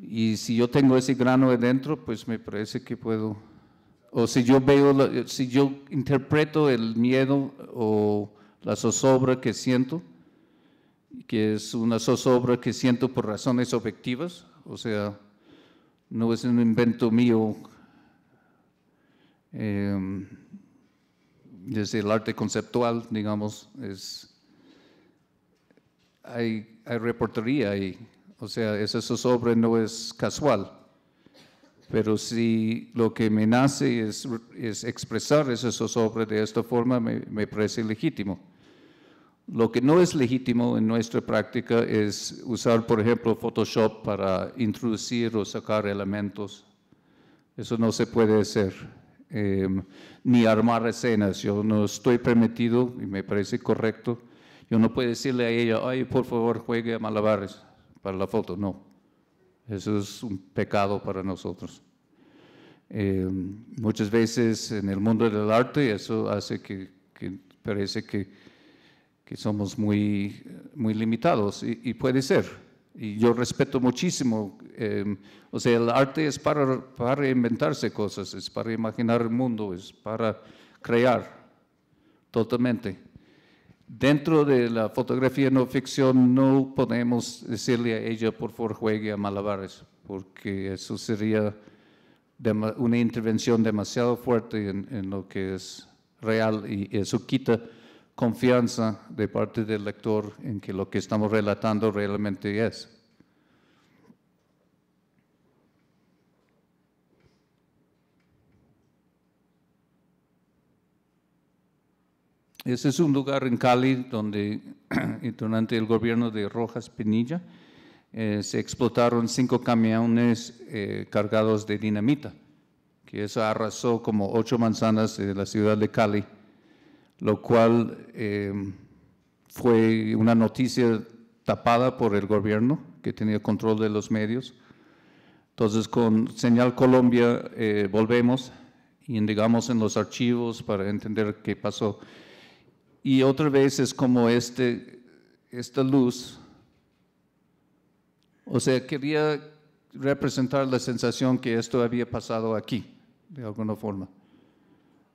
Y si yo tengo ese grano adentro, pues me parece que puedo o si yo veo, si yo interpreto el miedo o la zozobra que siento, que es una zozobra que siento por razones objetivas, o sea, no es un invento mío em, desde el arte conceptual, digamos, es, hay, hay reportería ahí, o sea, esa zozobra no es casual. Pero si lo que me nace es, expresar esa zozobra de esta forma, me, parece legítimo. Lo que no es legítimo en nuestra práctica es usar, por ejemplo, Photoshop para introducir o sacar elementos. Eso no se puede hacer. Em, ni armar escenas. Yo no estoy permitido y me parece correcto. Yo no puedo decirle a ella, ay, por favor, juegue a malabares para la foto. No. Eso es un pecado para nosotros. Eh, muchas veces en el mundo del arte eso hace que, parece que, somos muy, muy limitados y, puede ser. Y yo respeto muchísimo, em, o sea, el arte es para, para inventarse cosas, es para imaginar el mundo, es para crear totalmente. Dentro de la fotografía no ficción no podemos decirle a ella, por favor, juegue a malabares, porque eso sería una intervención demasiado fuerte en, en lo que es real y eso quita confianza de parte del lector en que lo que estamos relatando realmente es. Ese es un lugar en Cali donde durante el gobierno de Rojas Pinilla eh, se explotaron cinco camiones eh, cargados de dinamita, que eso arrasó como ocho manzanas de la ciudad de Cali, lo cual eh, fue una noticia tapada por el gobierno que tenía control de los medios. Entonces con Señal Colombia volvemos y indagamos en los archivos para entender qué pasó. Y otra vez es como este, esta luz. O sea, quería representar la sensación que esto había pasado aquí, de alguna forma.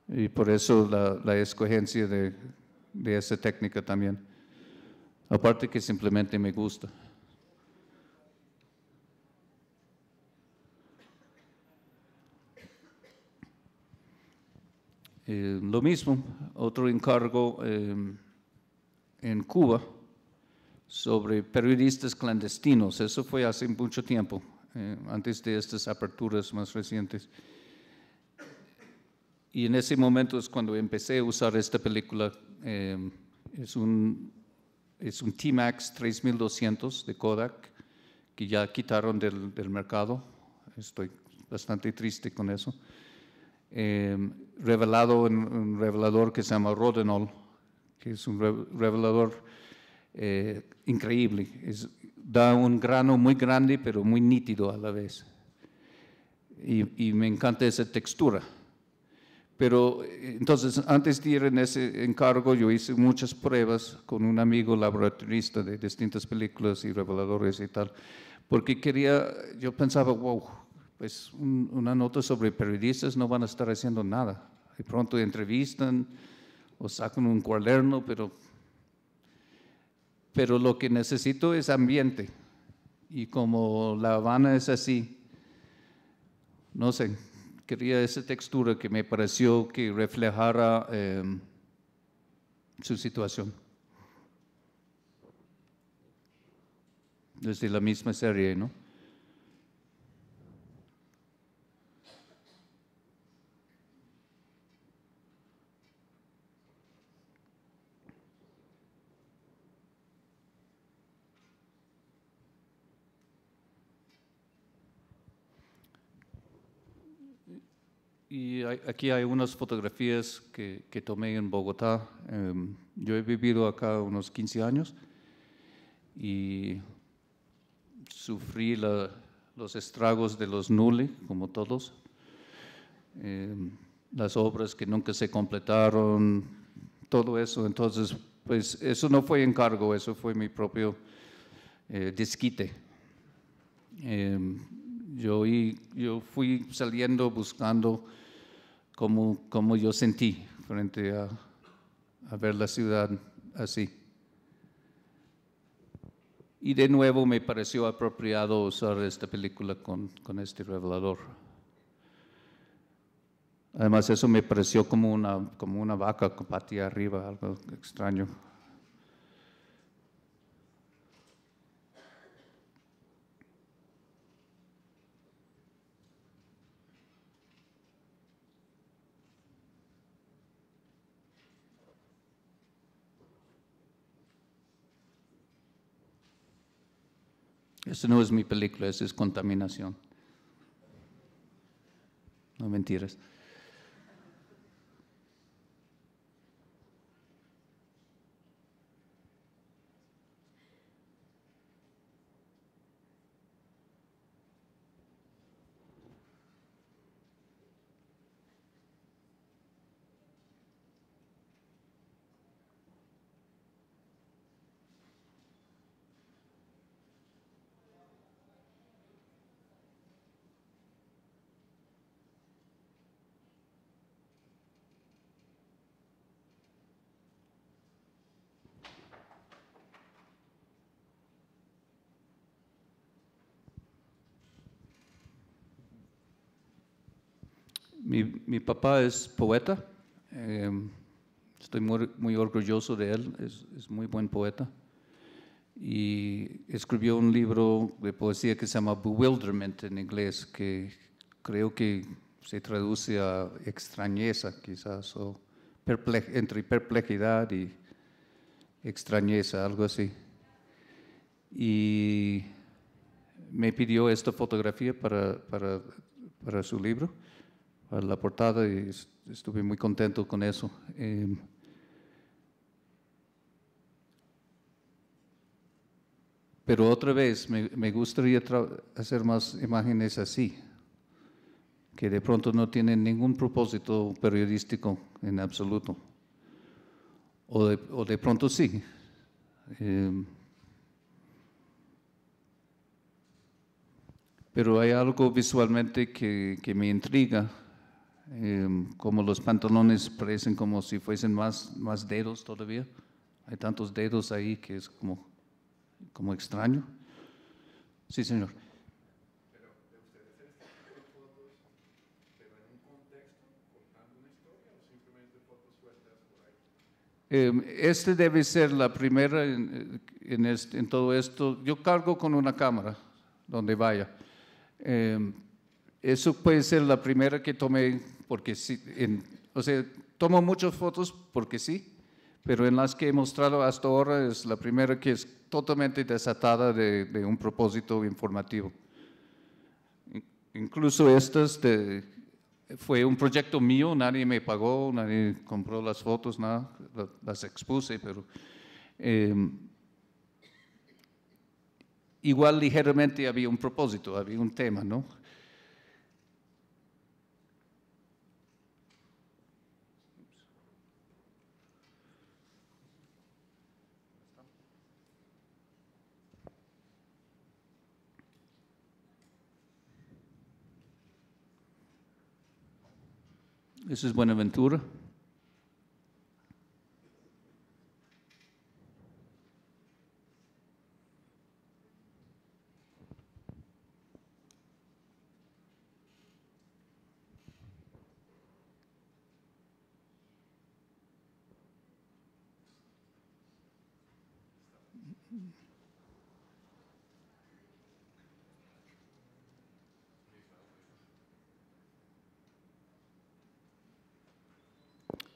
Y por eso la, la escogencia de, de esa técnica también. Aparte que simplemente me gusta. Eh, lo mismo, otro encargo em, en Cuba sobre periodistas clandestinos, eso fue hace mucho tiempo, eh, antes de estas aperturas más recientes. Y en ese momento es cuando empecé a usar esta película, em, es un, es un T-Max 3200 de Kodak, que ya quitaron del, del mercado, estoy bastante triste con eso Em, revelado en un revelador que se llama Rodenol, que es un revelador eh, increíble. da un grano muy grande, pero muy nítido a la vez. Y, me encanta esa textura. Pero eh, entonces, antes de ir en ese encargo, yo hice muchas pruebas con un amigo laboratorista de distintas películas y reveladores y tal, porque quería, yo pensaba, wow, pues una nota sobre periodistas no van a estar haciendo nada. De pronto entrevistan o sacan un cuaderno, pero, pero lo que necesito es ambiente. Y como La Habana es así, no sé, quería esa textura que me pareció que reflejara em, su situación. Desde la misma serie, ¿no? aquí hay unas fotografías que, tomé en Bogotá. Em, yo he vivido acá unos 15 años y sufrí los estragos de los Nuli, como todos. Em, las obras que nunca se completaron, todo eso. Entonces, pues eso no fue encargo, eso fue mi propio eh, desquite. Em, yo, yo fui saliendo buscando como, yo sentí frente a, ver la ciudad así. Y de nuevo me pareció apropiado usar esta película con, este revelador. Además, eso me pareció como una, como una vaca con patía arriba, algo extraño. Eso no es mi película, eso es contaminación. No mentiras. Mi, papá es poeta, em, estoy muy, orgulloso de él, es, muy buen poeta. Y escribió un libro de poesía que se llama Bewilderment en inglés, que creo que se traduce a extrañeza quizás, o entre perplejidad y extrañeza, algo así. Y me pidió esta fotografía para su libro para la portada y estuve muy contento con eso. Em, pero otra vez, me, gustaría hacer más imágenes así, que de pronto no tienen ningún propósito periodístico en absoluto. O de, pronto sí. Em, pero hay algo visualmente que me intriga Em, como los pantalones parecen como si fuesen más, más dedos todavía. Hay tantos dedos ahí que es como, como extraño. Sí, señor. Em, este debe ser la primera en, en, todo esto. Yo cargo con una cámara donde vaya. Em, eso puede ser la primera que tomé porque sí, o sea, tomo muchas fotos porque sí, pero en las que he mostrado hasta ahora es la primera que es totalmente desatada de, un propósito informativo. Incluso estas fue un proyecto mío, nadie me pagó, nadie compró las fotos, nada, las expuse, pero em, igual ligeramente había un propósito, había un tema, ¿no? this is buenaventura.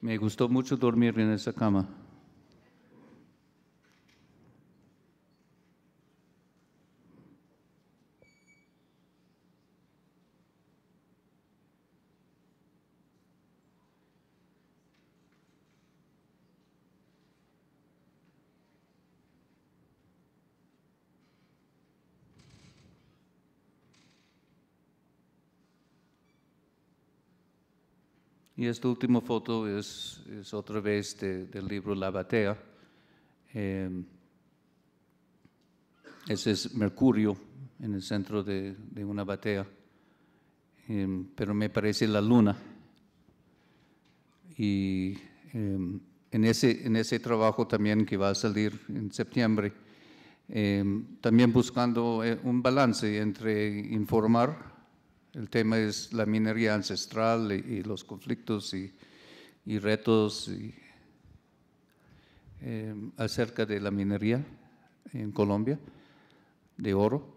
Me gustó mucho dormir en esa cama. Y esta última foto es, es otra vez de, del libro La Batea. Em, ese es Mercurio en el centro de, de una batea, em, pero me parece la luna. Y em, en, ese, en ese trabajo también que va a salir en septiembre, también buscando eh, un balance entre informar el tema es la minería ancestral y, los conflictos y, retos em, acerca de la minería en Colombia de oro.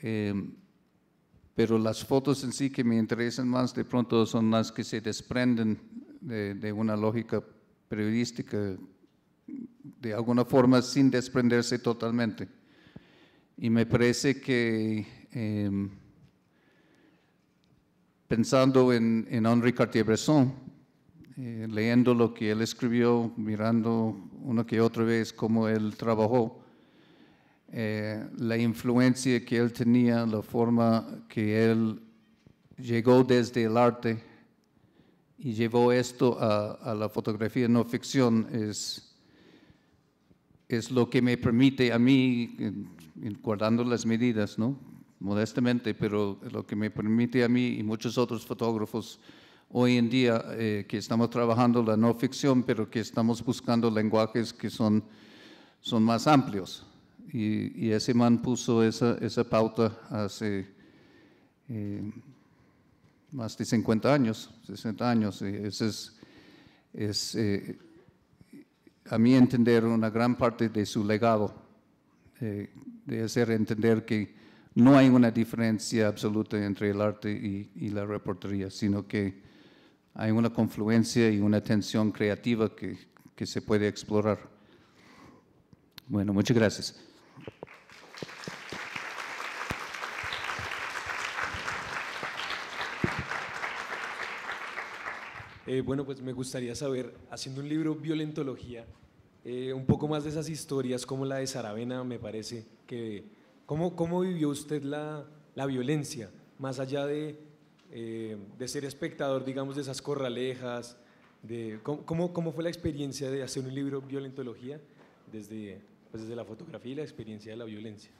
Em, pero las fotos en sí que me interesan más de pronto son las que se desprenden de, una lógica periodística de alguna forma sin desprenderse totalmente. Y me parece que em, pensando en, en Henri Cartier-Bresson, eh, leyendo lo que él escribió, mirando una que otra vez cómo él trabajó, eh, la influencia que él tenía, la forma que él llegó desde el arte y llevó esto a, a la fotografía no ficción es, es lo que me permite a mí, guardando las medidas, ¿no? modestamente, pero lo que me permite a mí y muchos otros fotógrafos hoy en día eh, que estamos trabajando la no ficción, pero que estamos buscando lenguajes que son, son más amplios. Y, ese man puso esa, esa pauta hace eh, más de 50 años, 60 años. ese es, eh, a mí entender, una gran parte de su legado, de hacer entender que no hay una diferencia absoluta entre el arte y, la reportería, sino que hay una confluencia y una tensión creativa que, se puede explorar. Bueno, muchas gracias. Eh, bueno, pues me gustaría saber, haciendo un libro violentología, eh, un poco más de esas historias como la de Saravena, me parece que ¿Cómo, vivió usted la, violencia, más allá eh, de, ser espectador, digamos, de esas corralejas? De, ¿cómo, cómo, fue la experiencia de hacer un libro Violentología desde, pues, desde la fotografía y la experiencia de la violencia?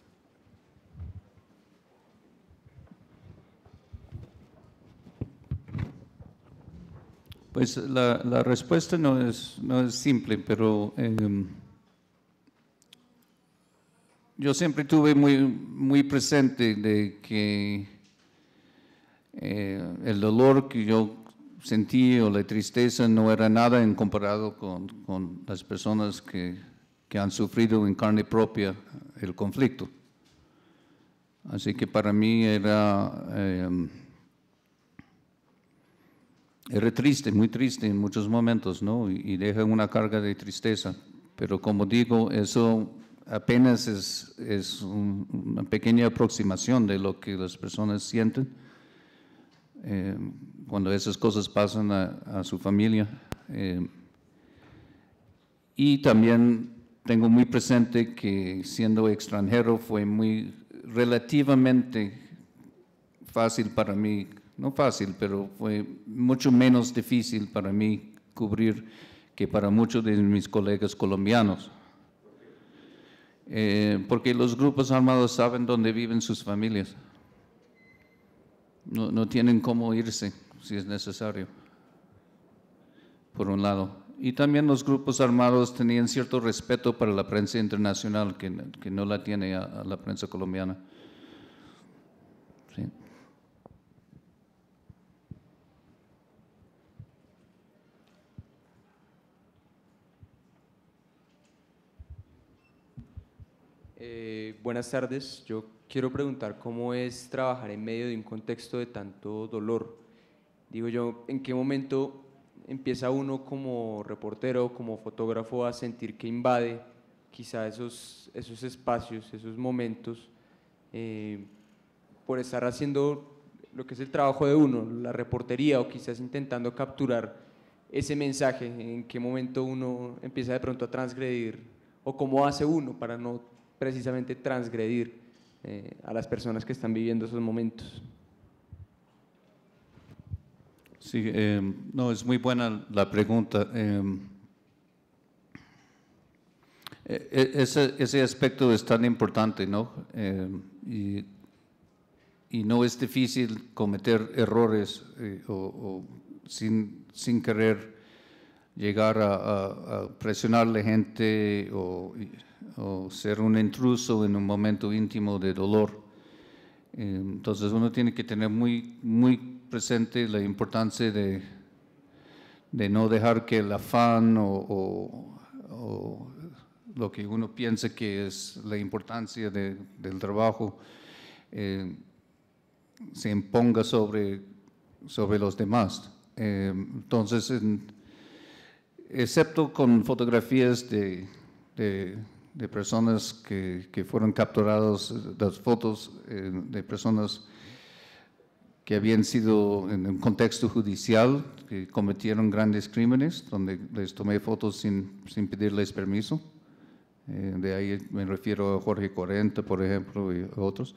Pues la, respuesta no es, es simple, pero... Em, yo siempre tuve muy, muy presente de que eh, el dolor que yo sentí o la tristeza no era nada en comparado con, las personas que, que, han sufrido en carne propia el conflicto. Así que para mí era, em, era triste, muy triste en muchos momentos, ¿no? Y, y deja una carga de tristeza. Pero como digo, eso apenas es, una pequeña aproximación de lo que las personas sienten eh, cuando esas cosas pasan a, su familia. Eh, y también tengo muy presente que siendo extranjero fue muy relativamente fácil para mí, no fácil, pero fue mucho menos difícil para mí cubrir que para muchos de mis colegas colombianos. Eh, porque los grupos armados saben dónde viven sus familias. No, no tienen cómo irse si es necesario, por un lado. Y también los grupos armados tenían cierto respeto para la prensa internacional, que, no la tiene la prensa colombiana. Eh, buenas tardes. Yo quiero preguntar cómo es trabajar en medio de un contexto de tanto dolor. Digo yo, ¿en qué momento empieza uno como reportero, como fotógrafo a sentir que invade quizá esos, esos espacios, esos momentos, eh, por estar haciendo lo que es el trabajo de uno, la reportería o quizás intentando capturar ese mensaje? ¿En qué momento uno empieza de pronto a transgredir? ¿O cómo hace uno para no precisamente transgredir eh, a las personas que están viviendo esos momentos. Sí, em, no, es muy buena la pregunta. Em, e, e, ese, aspecto es tan importante, ¿no? Em, y, no es difícil cometer errores eh, sin, sin, querer llegar a, presionarle a la gente o o ser un intruso en un momento íntimo de dolor. Entonces uno tiene que tener muy, muy presente la importancia de, de no dejar que el afán o, o, lo que uno piensa que es la importancia del trabajo eh, se imponga sobre, sobre los demás. Eh, entonces, excepto con fotografías de de personas que, que, fueron capturadas eh, las fotos eh, de personas que habían sido en un contexto judicial, que cometieron grandes crímenes, donde les tomé fotos sin, sin pedirles permiso. Eh, de ahí me refiero a Jorge Corrente, por ejemplo, y otros.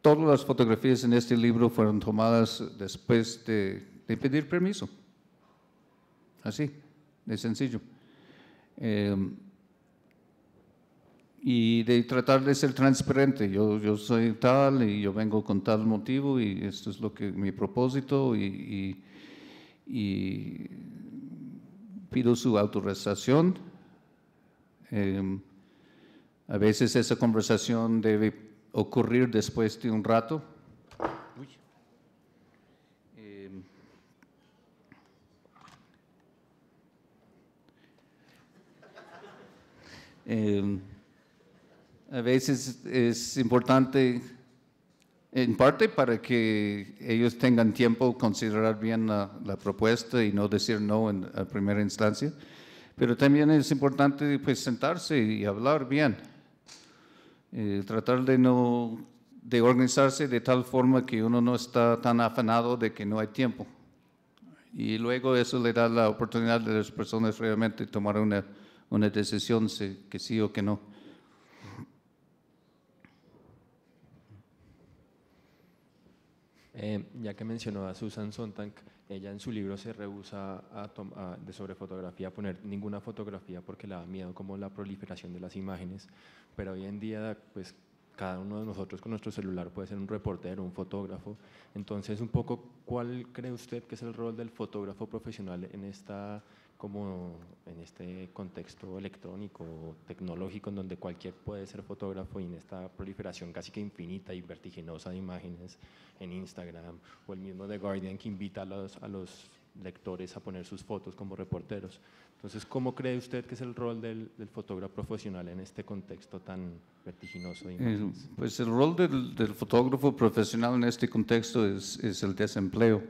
todas las fotografías en este libro fueron tomadas después de, de pedir permiso. Así, de sencillo y de tratar de ser transparente. Yo, soy tal y yo vengo con tal motivo y esto es lo que mi propósito y, pido su autorización. Em, a veces esa conversación debe ocurrir después de un rato. Eh, a veces es importante en parte para que ellos tengan tiempo considerar bien la, propuesta y no decir no en, primera instancia, pero también es importante pues, sentarse y hablar bien, eh, tratar de no de organizarse de tal forma que uno no está tan afanado de que no hay tiempo. Y luego eso le da la oportunidad de las personas realmente tomar una, una decisión que sí o que no. Eh, ya que mencionó a Susan Sontag, ella en su libro se rehúsa a de sobre fotografía a poner ninguna fotografía porque le da miedo como la proliferación de las imágenes, pero hoy en día pues cada uno de nosotros con nuestro celular puede ser un reportero, un fotógrafo. Entonces, un poco, ¿cuál cree usted que es el rol del fotógrafo profesional en esta como en este contexto electrónico, tecnológico, en donde cualquier puede ser fotógrafo y en esta proliferación casi que infinita y vertiginosa de imágenes en Instagram, o el mismo The Guardian que invita a los, a los lectores a poner sus fotos como reporteros. Entonces, ¿cómo cree usted que es el rol del, del fotógrafo profesional en este contexto tan vertiginoso? Eh, imágenes? pues el rol del, del, fotógrafo profesional en este contexto es, es el desempleo.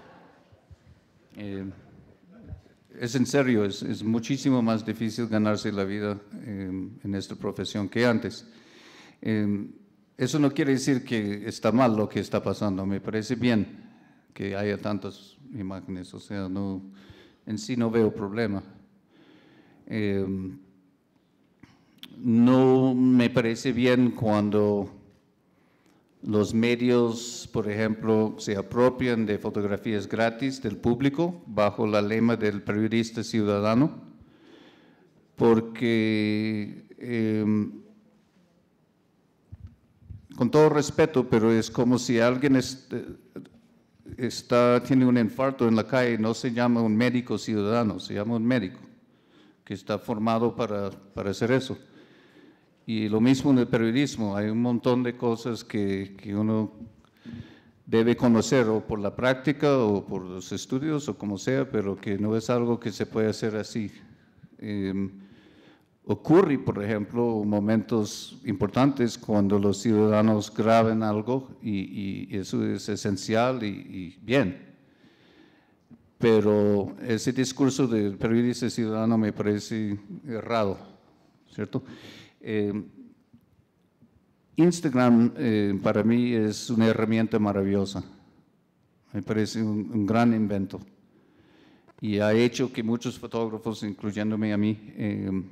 eh, es en serio, es, muchísimo más difícil ganarse la vida em, en esta profesión que antes. Em, eso no quiere decir que está mal lo que está pasando, me parece bien que haya tantas imágenes, o sea, no, en sí no veo problema. Em, no me parece bien cuando los medios, por ejemplo, se apropian de fotografías gratis del público bajo la lema del periodista ciudadano, porque em, con todo respeto, pero es como si alguien eh, está, tiene un infarto en la calle, no se llama un médico ciudadano, se llama un médico que está formado para, para hacer eso. Y lo mismo en el periodismo, hay un montón de cosas que, uno debe conocer o por la práctica o por los estudios o como sea, pero que no es algo que se puede hacer así. Em, ocurre, por ejemplo, momentos importantes cuando los ciudadanos graben algo y, eso es esencial y, y, bien. Pero ese discurso del periodista ciudadano me parece errado, ¿cierto? Em, Instagram em, para mí es una herramienta maravillosa. Me parece un, gran invento. Y ha hecho que muchos fotógrafos, incluyéndome a mí, em,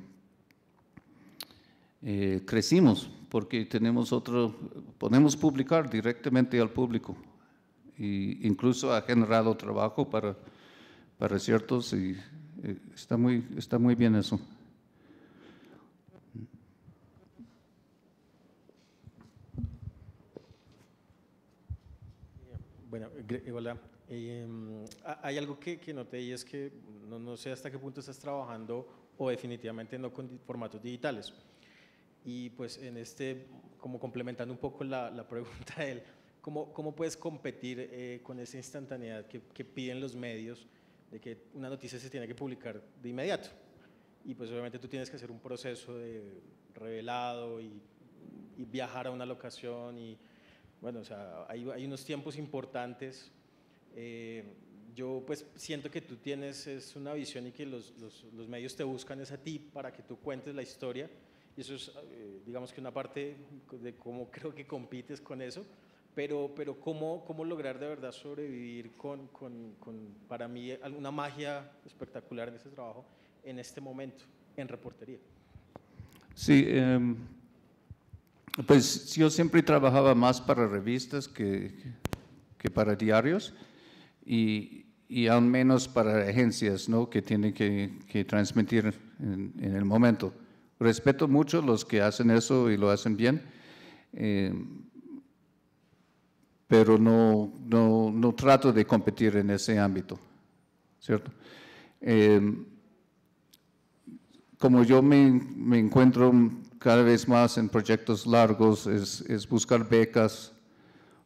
eh, crecimos porque tenemos otro, podemos publicar directamente al público. E incluso ha generado trabajo para, para ciertos y eh, está, muy, está muy bien eso. Bueno, hola. Em, hay algo que, que, noté y es que no, sé hasta qué punto estás trabajando o definitivamente no con formatos digitales. Y pues en este, como complementando un poco la, pregunta de él, ¿cómo, puedes competir eh, con esa instantaneidad que, piden los medios de que una noticia se tiene que publicar de inmediato? y pues obviamente tú tienes que hacer un proceso de revelado y, y viajar a una locación y bueno, o sea, hay, unos tiempos importantes. Eh, yo pues siento que tú tienes es una visión y que los, los, medios te buscan es a ti para que tú cuentes la historia. Y eso es, eh, digamos que una parte de cómo creo que compites con eso. Pero, pero cómo, cómo lograr de verdad sobrevivir con, con, con, para mí, alguna magia espectacular en ese trabajo en este momento, en reportería. Sí, eh, pues yo siempre trabajaba más para revistas que, que para diarios y, y, al menos para agencias ¿no? que tienen que, transmitir en, el momento. Respeto mucho los que hacen eso y lo hacen bien, eh, pero no, no, trato de competir en ese ámbito, ¿cierto? Eh, como yo me, me encuentro cada vez más en proyectos largos es, buscar becas,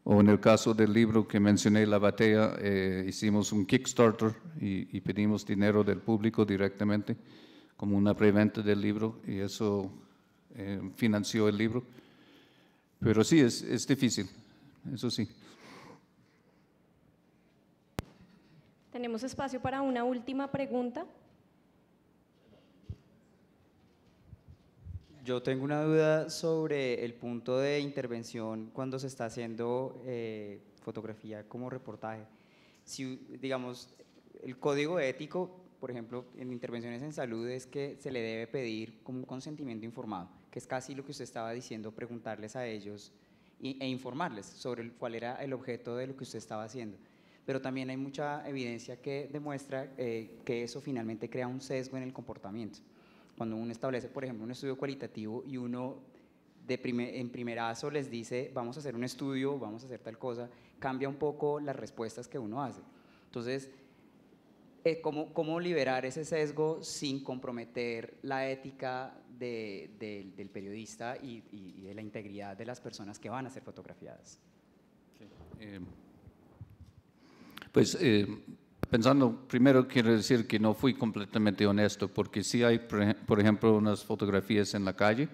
o en el caso del libro que mencioné, La Batea, eh, hicimos un Kickstarter y, pedimos dinero del público directamente como una preventa del libro y eso eh, financió el libro. Pero sí, es difícil, eso sí. Tenemos espacio para una última pregunta. Yo tengo una duda sobre el punto de intervención cuando se está haciendo eh, fotografía como reportaje. Si, digamos, el código ético, por ejemplo, en intervenciones en salud es que se le debe pedir como un consentimiento informado, que es casi lo que usted estaba diciendo, preguntarles a ellos e informarles sobre cuál era el objeto de lo que usted estaba haciendo. Pero también hay mucha evidencia que demuestra eh, que eso finalmente crea un sesgo en el comportamiento cuando uno establece, por ejemplo, un estudio cualitativo y uno de en primerazo les dice, vamos a hacer un estudio, vamos a hacer tal cosa, cambia un poco las respuestas que uno hace. Entonces, eh, ¿cómo, liberar ese sesgo sin comprometer la ética del periodista y, de la integridad de las personas que van a ser fotografiadas? Eh, pues eh, Pensando, primero quiero decir que no fui completamente honesto, porque sí hay, por ejemplo, unas fotografías en la calle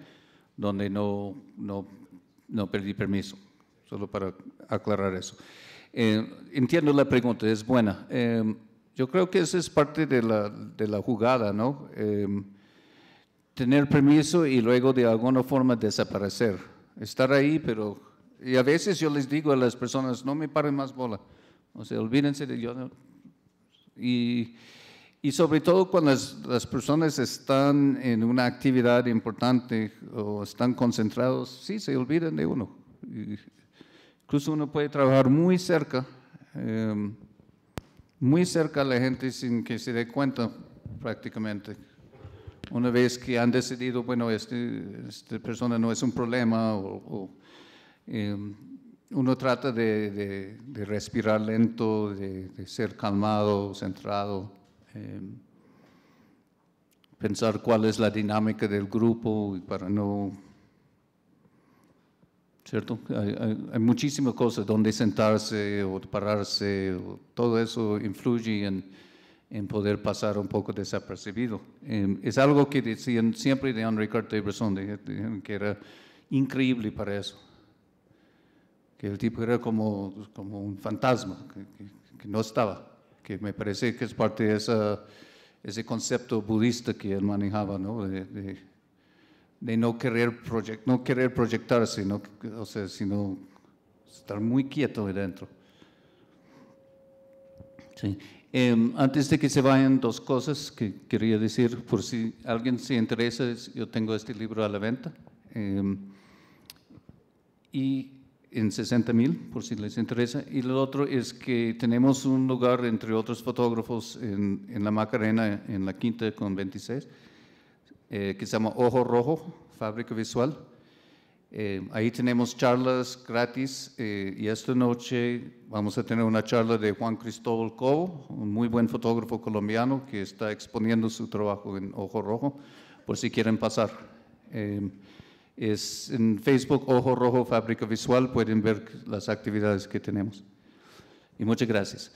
donde no, no, no perdí permiso, solo para aclarar eso. Eh, entiendo la pregunta, es buena. Eh, yo creo que esa es parte de la, de la jugada, ¿no? Eh, tener permiso y luego de alguna forma desaparecer, estar ahí, pero... Y a veces yo les digo a las personas, no me paren más bola, o sea, olvídense de yo, y, y sobre todo cuando las, personas están en una actividad importante o están concentrados, sí, se olvidan de uno. incluso uno puede trabajar muy cerca, em, muy cerca a la gente sin que se dé cuenta prácticamente. Una vez que han decidido, bueno, este, esta persona no es un problema em, uno trata de, respirar lento, de, ser calmado, centrado, eh, pensar cuál es la dinámica del grupo para no... ¿Cierto? Hay, muchísimas cosas donde sentarse o pararse, todo eso influye en, poder pasar un poco desapercibido. Em, es algo que decían siempre de Henri Carter bresson que era increíble para eso que el tipo era como, como un fantasma, que, no estaba, que me parece que es parte de esa, ese concepto budista que él manejaba, De, no, querer proyect, no querer proyectarse, ¿no? o sea, sino estar muy quieto de dentro. Em, antes de que se vayan, dos cosas que quería decir, por si alguien se interesa, yo tengo este libro a la venta. Em, y en 60 mil, por si les interesa. Y lo otro es que tenemos un lugar, entre otros fotógrafos, en, la Macarena, en la Quinta con 26, eh, que se llama Ojo Rojo, Fábrica Visual. Eh, ahí tenemos charlas gratis eh, y esta noche vamos a tener una charla de Juan Cristóbal Cobo, un muy buen fotógrafo colombiano que está exponiendo su trabajo en Ojo Rojo, por si quieren pasar. Es en Facebook Ojo Rojo Fábrica Visual, pueden ver las actividades que tenemos. Y muchas gracias.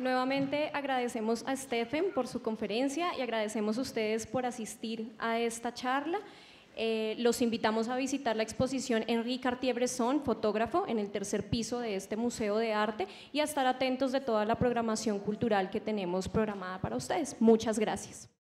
Nuevamente agradecemos a Stephen por su conferencia y agradecemos a ustedes por asistir a esta charla. Eh, los invitamos a visitar la exposición Enrique Cartier-Bresson, fotógrafo, en el tercer piso de este Museo de Arte y a estar atentos de toda la programación cultural que tenemos programada para ustedes. Muchas gracias.